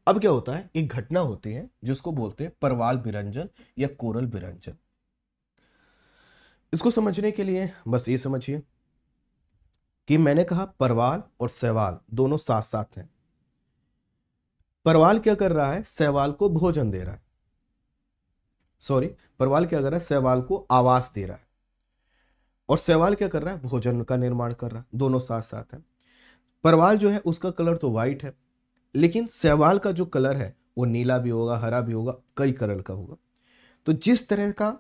अब क्या होता है एक घटना होती है जिसको बोलते हैं परवाल विरंजन या कोरल विरंजन इसको समझने के लिए बस ये समझिए कि मैंने कहा परवाल और सहवाल दोनों साथ साथ हैं परवाल क्या कर रहा है सहवाल को भोजन दे रहा है सॉरी परवाल क्या कर रहा है सहवाल को आवास दे रहा है और सहवाल क्या कर रहा है भोजन का निर्माण कर रहा है दोनों साथ साथ है परवाल जो है उसका कलर तो व्हाइट है लेकिन सवाल का जो कलर है वो नीला भी होगा हरा भी होगा कई कलर का होगा तो जिस तरह का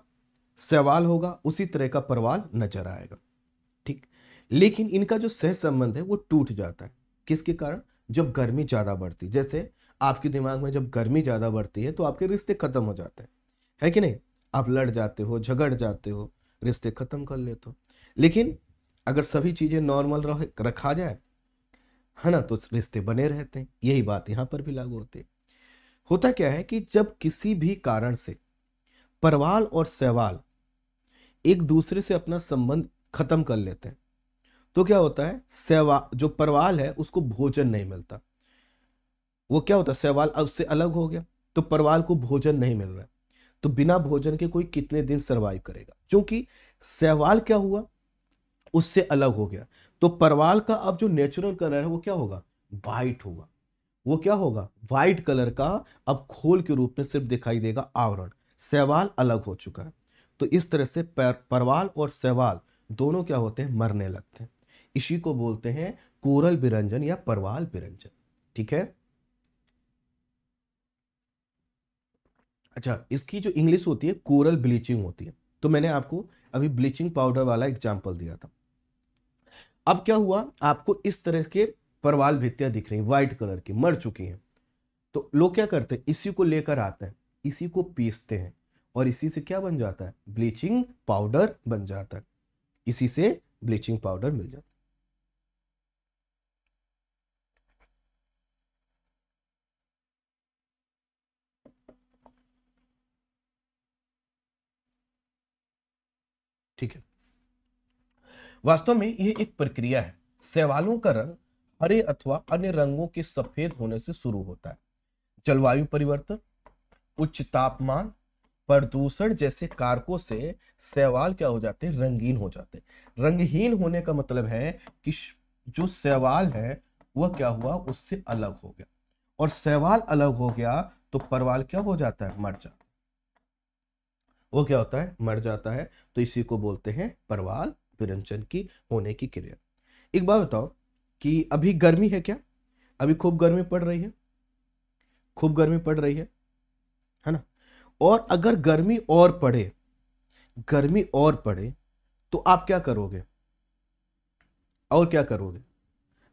सवाल होगा उसी तरह का परवाल नजर आएगा ठीक लेकिन इनका जो सह संबंध है वो टूट जाता है किसके कारण जब गर्मी ज़्यादा बढ़ती जैसे आपके दिमाग में जब गर्मी ज़्यादा बढ़ती है तो आपके रिश्ते ख़त्म हो जाते हैं है कि नहीं आप लड़ जाते हो झगड़ जाते हो रिश्ते ख़त्म कर लेते हो लेकिन अगर सभी चीज़ें नॉर्मल रखा जाए है ना तो रिश्ते बने रहते हैं यही बात यहां पर भी लागू होती है होता क्या है कि जब किसी भी कारण से परवाल और सहवाल एक दूसरे से अपना संबंध खत्म कर लेते हैं तो क्या होता है सहवा जो परवाल है उसको भोजन नहीं मिलता वो क्या होता है सहवाल अब से अलग हो गया तो परवाल को भोजन नहीं मिल रहा है तो बिना भोजन के कोई कितने दिन सर्वाइव करेगा क्योंकि सहवाल क्या हुआ उससे अलग हो गया तो परवाल का अब जो नेचुरल कलर है वो क्या होगा वाइट होगा वो क्या होगा वाइट कलर का अब खोल के रूप में सिर्फ दिखाई देगा आवरण सहवाल अलग हो चुका है तो इस तरह से पर, परवाल और सवाल दोनों क्या होते हैं मरने लगते हैं इसी को बोलते हैं कोरल विरंजन या परवाल विरंजन ठीक है अच्छा इसकी जो इंग्लिश होती है कोरल ब्लीचिंग होती है तो मैंने आपको अभी ब्लीचिंग पाउडर वाला एग्जाम्पल दिया था अब क्या हुआ आपको इस तरह के परवाल भित्तियां दिख रही व्हाइट कलर की मर चुकी हैं तो लोग क्या करते हैं इसी को लेकर आते हैं इसी को पीसते हैं और इसी से क्या बन जाता है ब्लीचिंग पाउडर बन जाता है इसी से ब्लीचिंग पाउडर मिल जाता है वास्तव में यह एक प्रक्रिया है सवालों का रंग हरे अथवा अन्य रंगों के सफेद होने से शुरू होता है जलवायु परिवर्तन उच्च तापमान प्रदूषण जैसे कारकों से सेवाल क्या हो जाते हैं रंगीन हो जाते हैं रंगहीन होने का मतलब है कि जो सवाल है वह क्या हुआ उससे अलग हो गया और सेवाल अलग हो गया तो परवाल क्या हो जाता है मर जाता है वो क्या होता है मर जाता है तो इसी को बोलते हैं परवाल विरंचन की होने की क्रिया एक बात बताओ कि अभी गर्मी है क्या अभी खूब गर्मी पड़ रही है खूब गर्मी पड़ रही है है ना और अगर गर्मी और पड़े गर्मी और पड़े तो आप क्या करोगे और क्या करोगे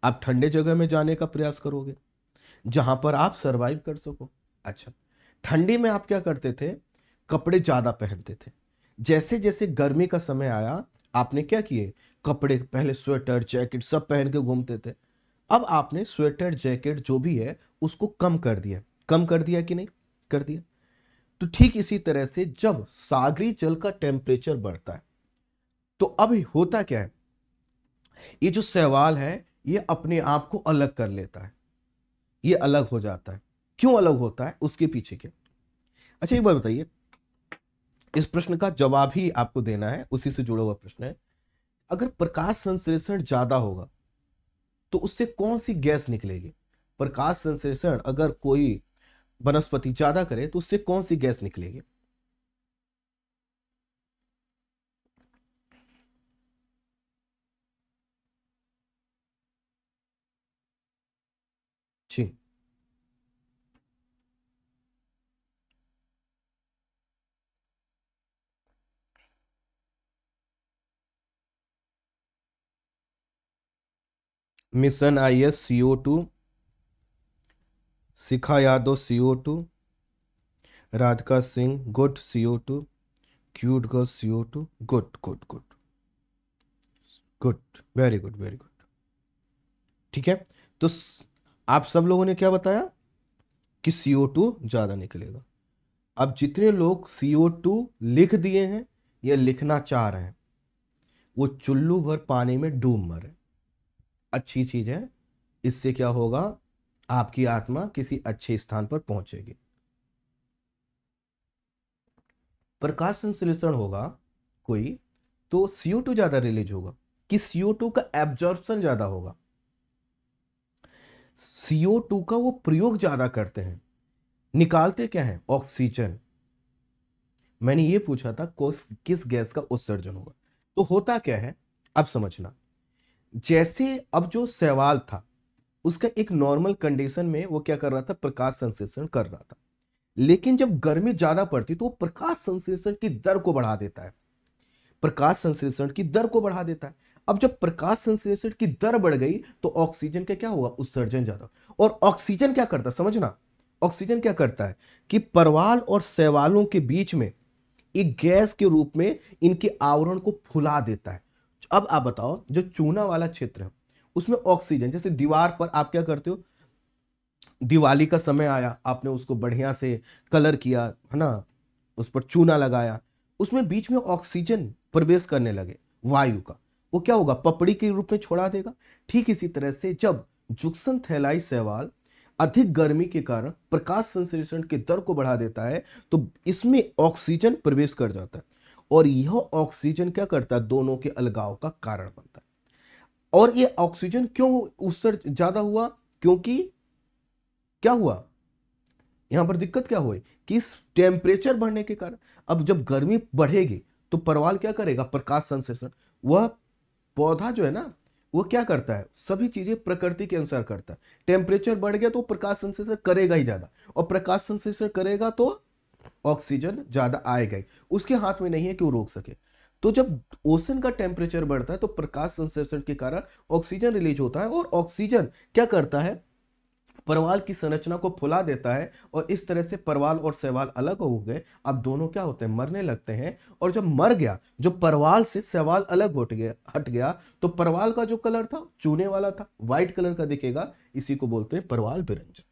आप ठंडे जगह में जाने का प्रयास करोगे जहां पर आप सरवाइव कर सको अच्छा ठंडी में आप क्या करते थे कपड़े ज़्यादा पहनते थे जैसे जैसे गर्मी का समय आया आपने क्या किए कपड़े पहले स्वेटर जैकेट सब पहन के घूमते थे अब आपने स्वेटर जैकेट जो भी है उसको कम कर दिया कम कर दिया कि नहीं कर दिया तो ठीक इसी तरह से जब सागरी जल का टेम्परेचर बढ़ता है तो अब होता क्या है ये जो सहवाल है ये अपने आप को अलग कर लेता है ये अलग हो जाता है क्यों अलग होता है उसके पीछे क्या अच्छा एक बार बताइए इस प्रश्न का जवाब ही आपको देना है उसी से जुड़ा हुआ प्रश्न है अगर प्रकाश संश्लेषण ज्यादा होगा तो उससे कौन सी गैस निकलेगी प्रकाश संश्लेषण अगर कोई वनस्पति ज्यादा करे तो उससे कौन सी गैस निकलेगी mission I S C O two Shikha Yadav C O two Radhika Singh good C O two cute girl C O two good good good good very good very good ठीक है तो आप सब लोगों ने क्या बताया कि सी ओ टू ज़्यादा निकलेगा अब जितने लोग सी ओ टू लिख दिए हैं या लिखना चाह रहे हैं वो चुल्लू भर पानी में डूब मरे अच्छी चीज़ है इससे क्या होगा आपकी आत्मा किसी अच्छे स्थान पर पहुंचेगी प्रकाश संश्लेषण होगा कोई तो सीओ टू ज्यादा रिलीज होगा कि सीओ टू का एब्जॉर्बन ज्यादा होगा सीओ टू का वो प्रयोग ज्यादा करते हैं निकालते क्या है ऑक्सीजन मैंने ये पूछा था किस गैस का उत्सर्जन होगा तो होता क्या है अब समझना जैसे अब जो सवाल था उसका एक नॉर्मल कंडीशन में वो क्या कर रहा था प्रकाश संश्लेषण कर रहा था लेकिन जब गर्मी ज्यादा पड़ती तो वो प्रकाश संश्लेषण की दर को बढ़ा देता है प्रकाश संश्लेषण की दर को बढ़ा देता है अब जब प्रकाश संश्लेषण की दर बढ़ गई तो ऑक्सीजन का क्या हुआ उत्सर्जन ज्यादा और ऑक्सीजन क्या करता समझना ऑक्सीजन क्या करता है कि परवाल और सवालों के बीच में एक गैस के रूप में इनके आवरण को फुला देता है अब आप बताओ जो चूना वाला क्षेत्र है उसमें ऑक्सीजन जैसे दीवार पर आप क्या करते हो दिवाली का समय आया आपने उसको बढ़िया से कलर किया है ना उस पर चूना लगाया उसमें बीच में ऑक्सीजन प्रवेश करने लगे वायु का वो क्या होगा पपड़ी के रूप में छोड़ा देगा ठीक इसी तरह से जब जुक्सन थैलाई सहवाल अधिक गर्मी के कारण प्रकाश संश्लेषण के दर को बढ़ा देता है तो इसमें ऑक्सीजन प्रवेश कर जाता है और यह ऑक्सीजन क्या करता है दोनों के अलगाव का कारण बनता है और यह ऑक्सीजन क्यों उससे ज्यादा हुआ क्योंकि क्या हुआ यहां पर दिक्कत क्या हुई कि टेम्परेचर बढ़ने के कारण अब जब गर्मी बढ़ेगी तो परवाल क्या करेगा प्रकाश संश्लेषण वह पौधा जो है ना वो क्या करता है सभी चीजें प्रकृति के अनुसार करता है टेम्परेचर बढ़ गया तो प्रकाश संश्लेषण करेगा ही ज्यादा और प्रकाश संश्लेषण करेगा तो ऑक्सीजन ज़्यादा आएगा उसके हाथ में नहीं है कि वो रोक सके तो जब ओसन का टेम्परेचर बढ़ता है तो प्रकाश संश्लेषण के कारण ऑक्सीजन रिलीज होता है और ऑक्सीजन क्या करता है परवाल की संरचना को फुला देता है और इस तरह से परवाल और सवाल अलग हो गए अब दोनों क्या होते हैं मरने लगते हैं और जब मर गया जो परवाल से सवाल अलग हट गया हट गया तो परवाल का जो कलर था चूने वाला था व्हाइट कलर का दिखेगा इसी को बोलते हैं परवाल बिरंजन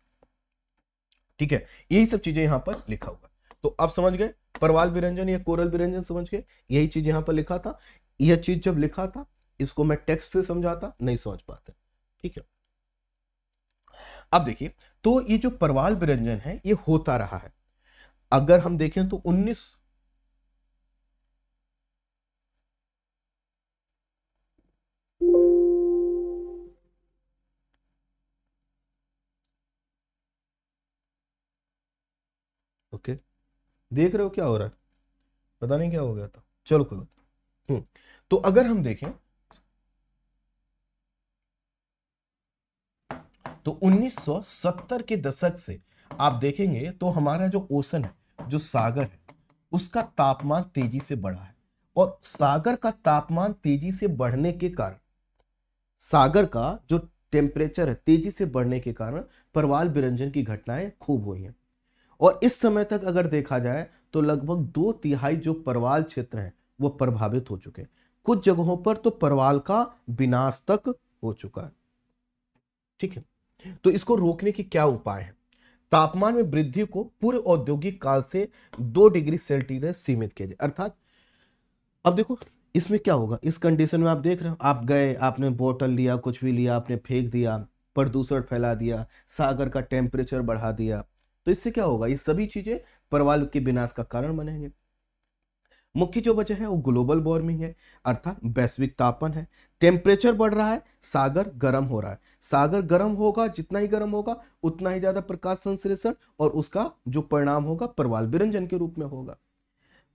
ठीक है यही सब चीजें यहां पर लिखा हुआ तो आप समझ गए परवाल विरंजन या कोरल विरंजन समझ गए यही चीज यहां पर लिखा था यह चीज जब लिखा था इसको मैं टेक्स्ट से समझाता नहीं समझ पाते ठीक है अब देखिए तो ये जो परवाल विरंजन है ये होता रहा है अगर हम देखें तो 19 ओके okay. देख रहे हो क्या हो रहा है पता नहीं क्या हो गया था चलो कोई बात हम्म, तो अगर हम देखें तो 1970 के दशक से आप देखेंगे तो हमारा जो ओसन है जो सागर है उसका तापमान तेजी से बढ़ा है और सागर का तापमान तेजी से बढ़ने के कारण सागर का जो टेम्परेचर है तेजी से बढ़ने के कारण परवाल विरंजन की घटनाएं खूब हुई हैं और इस समय तक अगर देखा जाए तो लगभग दो तिहाई जो परवाल क्षेत्र है वो प्रभावित हो चुके कुछ जगहों पर तो परवाल का विनाश तक हो चुका है ठीक है तो इसको रोकने के क्या उपाय है तापमान में वृद्धि को पूरे औद्योगिक काल से दो डिग्री सेल्सियस सीमित किया जाए अर्थात अब देखो इसमें क्या होगा इस कंडीशन में आप देख रहे हो आप गए आपने बोतल लिया कुछ भी लिया आपने फेंक दिया प्रदूषण फैला दिया सागर का टेम्परेचर बढ़ा दिया तो इससे क्या होगा ये सभी चीजें परवाल के विनाश का कारण बनेंगे मुख्य जो वजह है वो ग्लोबल वार्मिंग है अर्थात वैश्विक तापन है टेम्परेचर बढ़ रहा है सागर गर्म हो रहा है सागर गर्म होगा जितना ही गर्म होगा उतना ही ज्यादा प्रकाश संश्लेषण और उसका जो परिणाम होगा परवाल विरंजन के रूप में होगा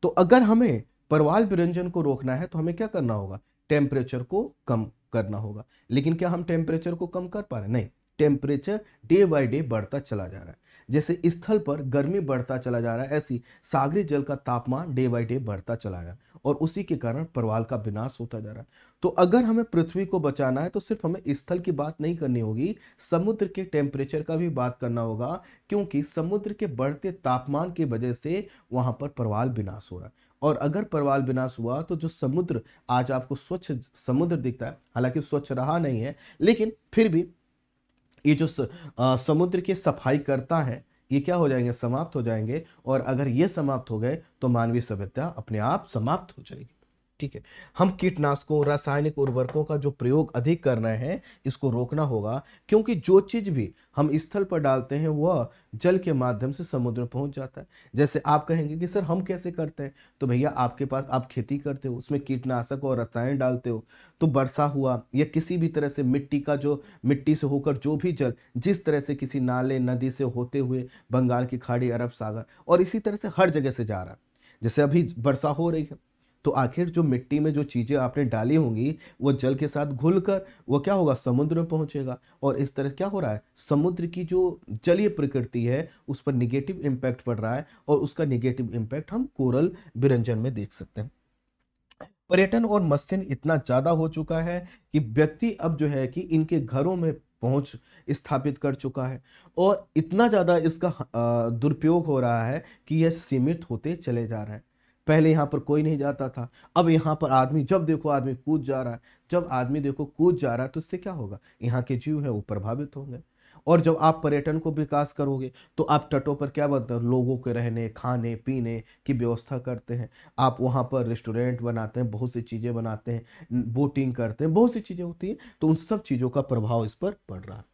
तो अगर हमें परवाल विरंजन को रोकना है तो हमें क्या करना होगा टेम्परेचर को कम करना होगा लेकिन क्या हम टेम्परेचर को कम कर पा रहे नहीं टेम्परेचर डे बाई डे बढ़ता चला जा रहा है जैसे स्थल पर गर्मी बढ़ता चला जा रहा है ऐसी सागरी जल का तापमान डे बाई डे बढ़ता चला जा रहा है और उसी के कारण परवाल का विनाश होता जा रहा है तो अगर हमें पृथ्वी को बचाना है तो सिर्फ हमें स्थल की बात नहीं करनी होगी समुद्र के टेम्परेचर का भी बात करना होगा क्योंकि समुद्र के बढ़ते तापमान की वजह से वहां पर परवाल विनाश हो रहा है और अगर परवाल विनाश हुआ तो जो समुद्र आज आपको स्वच्छ समुद्र दिखता है हालांकि स्वच्छ रहा नहीं है लेकिन फिर भी ये जो समुद्र की सफाई करता है ये क्या हो जाएंगे समाप्त हो जाएंगे और अगर ये समाप्त हो गए तो मानवीय सभ्यता अपने आप समाप्त हो जाएगी ठीक है हम कीटनाशकों रासायनिक उर्वरकों का जो प्रयोग अधिक कर रहे हैं इसको रोकना होगा क्योंकि जो चीज़ भी हम स्थल पर डालते हैं वह जल के माध्यम से समुद्र में पहुंच जाता है जैसे आप कहेंगे कि सर हम कैसे करते हैं तो भैया आपके पास आप खेती करते हो उसमें कीटनाशक और रसायन डालते हो तो वर्षा हुआ या किसी भी तरह से मिट्टी का जो मिट्टी से होकर जो भी जल जिस तरह से किसी नाले नदी से होते हुए बंगाल की खाड़ी अरब सागर और इसी तरह से हर जगह से जा रहा है जैसे अभी वर्षा हो रही है तो आखिर जो मिट्टी में जो चीज़ें आपने डाली होंगी वो जल के साथ घुल कर वो क्या होगा समुद्र में पहुंचेगा और इस तरह क्या हो रहा है समुद्र की जो जलीय प्रकृति है उस पर निगेटिव इम्पैक्ट पड़ रहा है और उसका निगेटिव इम्पैक्ट हम कोरल विरंजन में देख सकते हैं पर्यटन और मत्स्य इतना ज़्यादा हो चुका है कि व्यक्ति अब जो है कि इनके घरों में पहुंच स्थापित कर चुका है और इतना ज़्यादा इसका दुरुपयोग हो रहा है कि यह सीमित होते चले जा रहे हैं पहले यहाँ पर कोई नहीं जाता था अब यहाँ पर आदमी जब देखो आदमी कूद जा रहा है जब आदमी देखो कूद जा रहा है तो इससे क्या होगा यहाँ के जीव है वो प्रभावित होंगे और जब आप पर्यटन को विकास करोगे तो आप तटों पर क्या बनते हैं लोगों के रहने खाने पीने की व्यवस्था करते हैं आप वहाँ पर रेस्टोरेंट बनाते हैं बहुत सी चीज़ें बनाते हैं बोटिंग करते हैं बहुत सी चीज़ें होती हैं तो उन सब चीज़ों का प्रभाव इस पर पड़ रहा है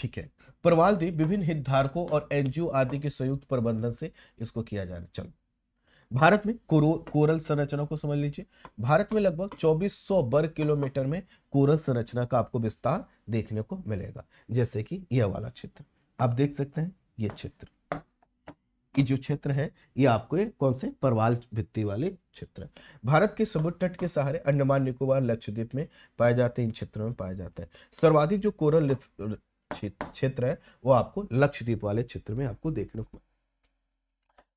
ठीक है प्रवाल प्रवालदीप विभिन्न हितधारकों और एनजीओ आदि के संयुक्त प्रबंधन से इसको किया जा रहा चलो भारत में कोरल संरचना को समझ लीजिए भारत में लगभग 2400 वर्ग किलोमीटर में कोरल संरचना का आपको विस्तार देखने को मिलेगा जैसे कि यह वाला क्षेत्र आप देख सकते हैं ये क्षेत्र ये जो क्षेत्र है ये आपको ये कौन से परवाल भित्ति वाले क्षेत्र है भारत के समुद्र तट के सहारे अंडमान निकोबार लक्षद्वीप में पाए जाते हैं इन क्षेत्रों में पाए जाते हैं सर्वाधिक जो कोरल क्षेत्र है वो आपको लक्षद्वीप वाले क्षेत्र में आपको देखने को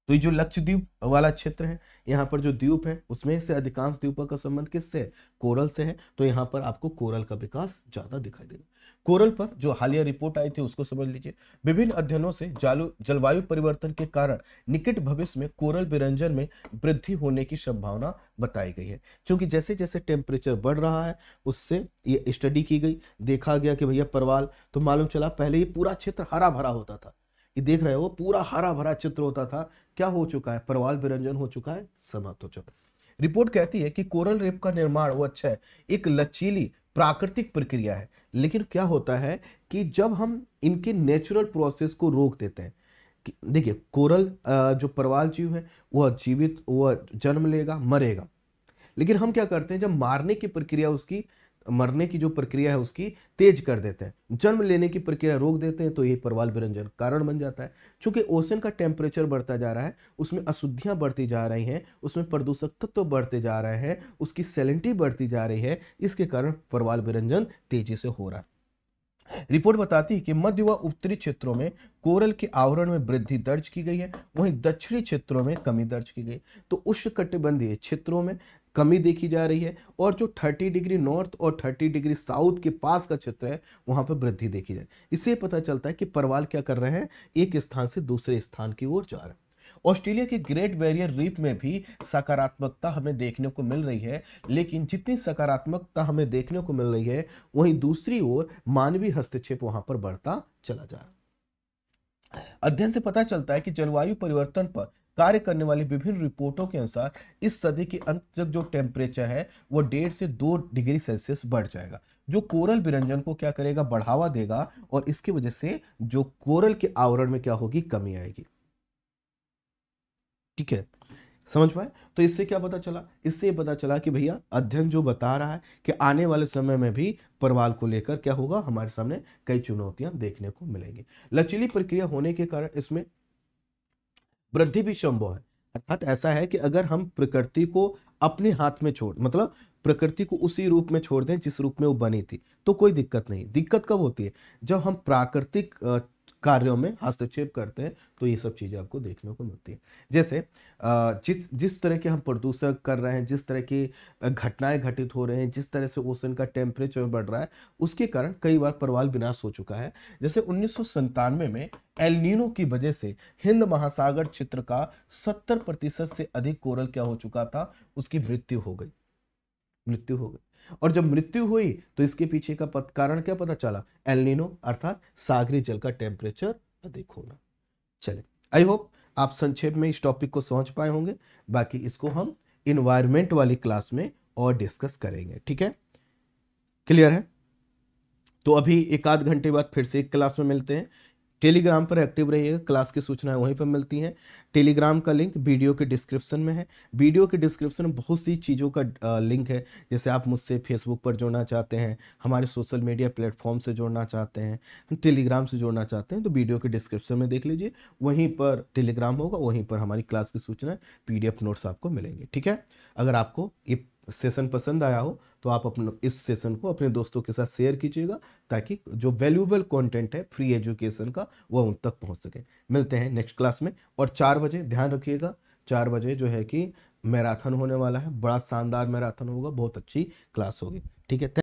तो ये जो लक्षद्वीप वाला क्षेत्र है यहाँ पर जो द्वीप है उसमें से अधिकांश द्वीपों का संबंध किससे है कोरल से है तो यहाँ पर आपको कोरल का विकास ज्यादा दिखाई देगा कोरल पर जो हालिया रिपोर्ट आई थी उसको समझ लीजिए विभिन्न अध्ययनों से जालू जलवायु परिवर्तन के कारण निकट भविष्य में कोरल विरंजन में वृद्धि होने की संभावना बताई गई है क्योंकि जैसे जैसे टेम्परेचर बढ़ रहा है उससे ये स्टडी की गई देखा गया कि भैया परवाल तो मालूम चला पहले ये पूरा क्षेत्र हरा भरा होता था ये देख रहे हो पूरा हरा भरा चित्र होता था क्या हो चुका है परवाल विरंजन हो चुका है समाप्त हो चुका रिपोर्ट कहती है कि कोरल रेप का निर्माण वो अच्छा है एक लचीली प्राकृतिक प्रक्रिया है लेकिन क्या होता है कि जब हम इनके नेचुरल प्रोसेस को रोक देते हैं देखिए कोरल जो परवाल जीव है वह जीवित वह जन्म लेगा मरेगा लेकिन हम क्या करते हैं जब मारने की प्रक्रिया उसकी मरने की जो प्रक्रिया है उसकी तेज कर देते हैं जन्म लेने की प्रक्रिया रोक देते हैं तो ये परवाल विरंजन कारण बन जाता है क्योंकि ओसन का टेम्परेचर बढ़ता जा रहा है उसमें अशुद्धियाँ बढ़ती जा रही हैं उसमें प्रदूषक तत्व तो बढ़ते जा रहे हैं उसकी सेलेंटी बढ़ती जा रही है इसके कारण परवाल विरंजन तेजी से हो रहा है रिपोर्ट बताती है कि मध्य व उत्तरी क्षेत्रों में कोरल के आवरण में वृद्धि दर्ज की गई है वहीं दक्षिणी क्षेत्रों में कमी दर्ज की गई तो कटिबंधीय क्षेत्रों में कमी देखी जा रही है और जो 30 डिग्री नॉर्थ और 30 डिग्री साउथ के पास का क्षेत्र है वहां पर वृद्धि देखी जाए इससे पता चलता है कि परवाल क्या कर रहे हैं एक स्थान से दूसरे स्थान की ओर जा रहे हैं ऑस्ट्रेलिया के ग्रेट बैरियर रीफ में भी सकारात्मकता हमें देखने को मिल रही है लेकिन जितनी सकारात्मकता हमें देखने को मिल रही है वहीं दूसरी ओर मानवीय हस्तक्षेप वहां पर बढ़ता चला जा रहा अध्ययन से पता चलता है कि जलवायु परिवर्तन पर कार्य करने वाली विभिन्न रिपोर्टों के अनुसार इस सदी के अंत तक जो टेम्परेचर है वो डेढ़ से दो डिग्री सेल्सियस बढ़ जाएगा जो कोरल विरंजन को क्या करेगा बढ़ावा देगा और इसकी वजह से जो कोरल के आवरण में क्या होगी कमी आएगी ठीक है समझ पाए तो इससे क्या पता चला इससे पता चला कि भैया अध्ययन जो बता रहा है कि आने वाले समय में भी परवाल को लेकर क्या होगा हमारे सामने कई चुनौतियां देखने को मिलेंगी लचीली प्रक्रिया होने के कारण इसमें वृद्धि भी संभव है अर्थात ऐसा है कि अगर हम प्रकृति को अपने हाथ में छोड़ मतलब प्रकृति को उसी रूप में छोड़ दें जिस रूप में वो बनी थी तो कोई दिक्कत नहीं दिक्कत कब होती है जब हम प्राकृतिक कार्यों में हस्तक्षेप करते हैं तो ये सब चीज़ें आपको देखने को मिलती है जैसे जिस जिस तरह के हम प्रदूषण कर रहे हैं जिस तरह की घटनाएं घटित हो रहे हैं जिस तरह से ओसन का टेम्परेचर बढ़ रहा है उसके कारण कई बार परवाल विनाश हो चुका है जैसे उन्नीस में एलनिनो की वजह से हिंद महासागर क्षेत्र का सत्तर प्रतिशत से अधिक कोरल क्या हो चुका था उसकी मृत्यु हो गई मृत्यु हो गई और जब मृत्यु हुई तो इसके पीछे का कारण क्या पता चला एलिनो अर्थात सागरी जल का टेम्परेचर अधिक होना चले आई होप आप संक्षेप में इस टॉपिक को समझ पाए होंगे बाकी इसको हम इन्वायरमेंट वाली क्लास में और डिस्कस करेंगे ठीक है क्लियर है तो अभी एक आध घंटे बाद फिर से एक क्लास में मिलते हैं टेलीग्राम पर एक्टिव रहिएगा क्लास की सूचनाएं वहीं पर मिलती हैं टेलीग्राम का लिंक वीडियो के डिस्क्रिप्शन में है वीडियो के डिस्क्रिप्शन में बहुत सी चीज़ों का लिंक है जैसे आप मुझसे फेसबुक पर जुड़ना चाहते हैं हमारे सोशल मीडिया प्लेटफॉर्म से जुड़ना चाहते हैं टेलीग्राम से जुड़ना चाहते हैं तो वीडियो के डिस्क्रिप्शन में देख लीजिए वहीं पर टेलीग्राम होगा वहीं पर हमारी क्लास की सूचनाएँ पी नोट्स आपको मिलेंगे ठीक है अगर आपको ये सेशन पसंद आया हो तो आप अपने इस सेशन को अपने दोस्तों के साथ शेयर कीजिएगा ताकि जो वैल्यूबल कंटेंट है फ्री एजुकेशन का वह उन तक पहुंच सके मिलते हैं नेक्स्ट क्लास में और चार बजे ध्यान रखिएगा चार बजे जो है कि मैराथन होने वाला है बड़ा शानदार मैराथन होगा बहुत अच्छी क्लास होगी ठीक है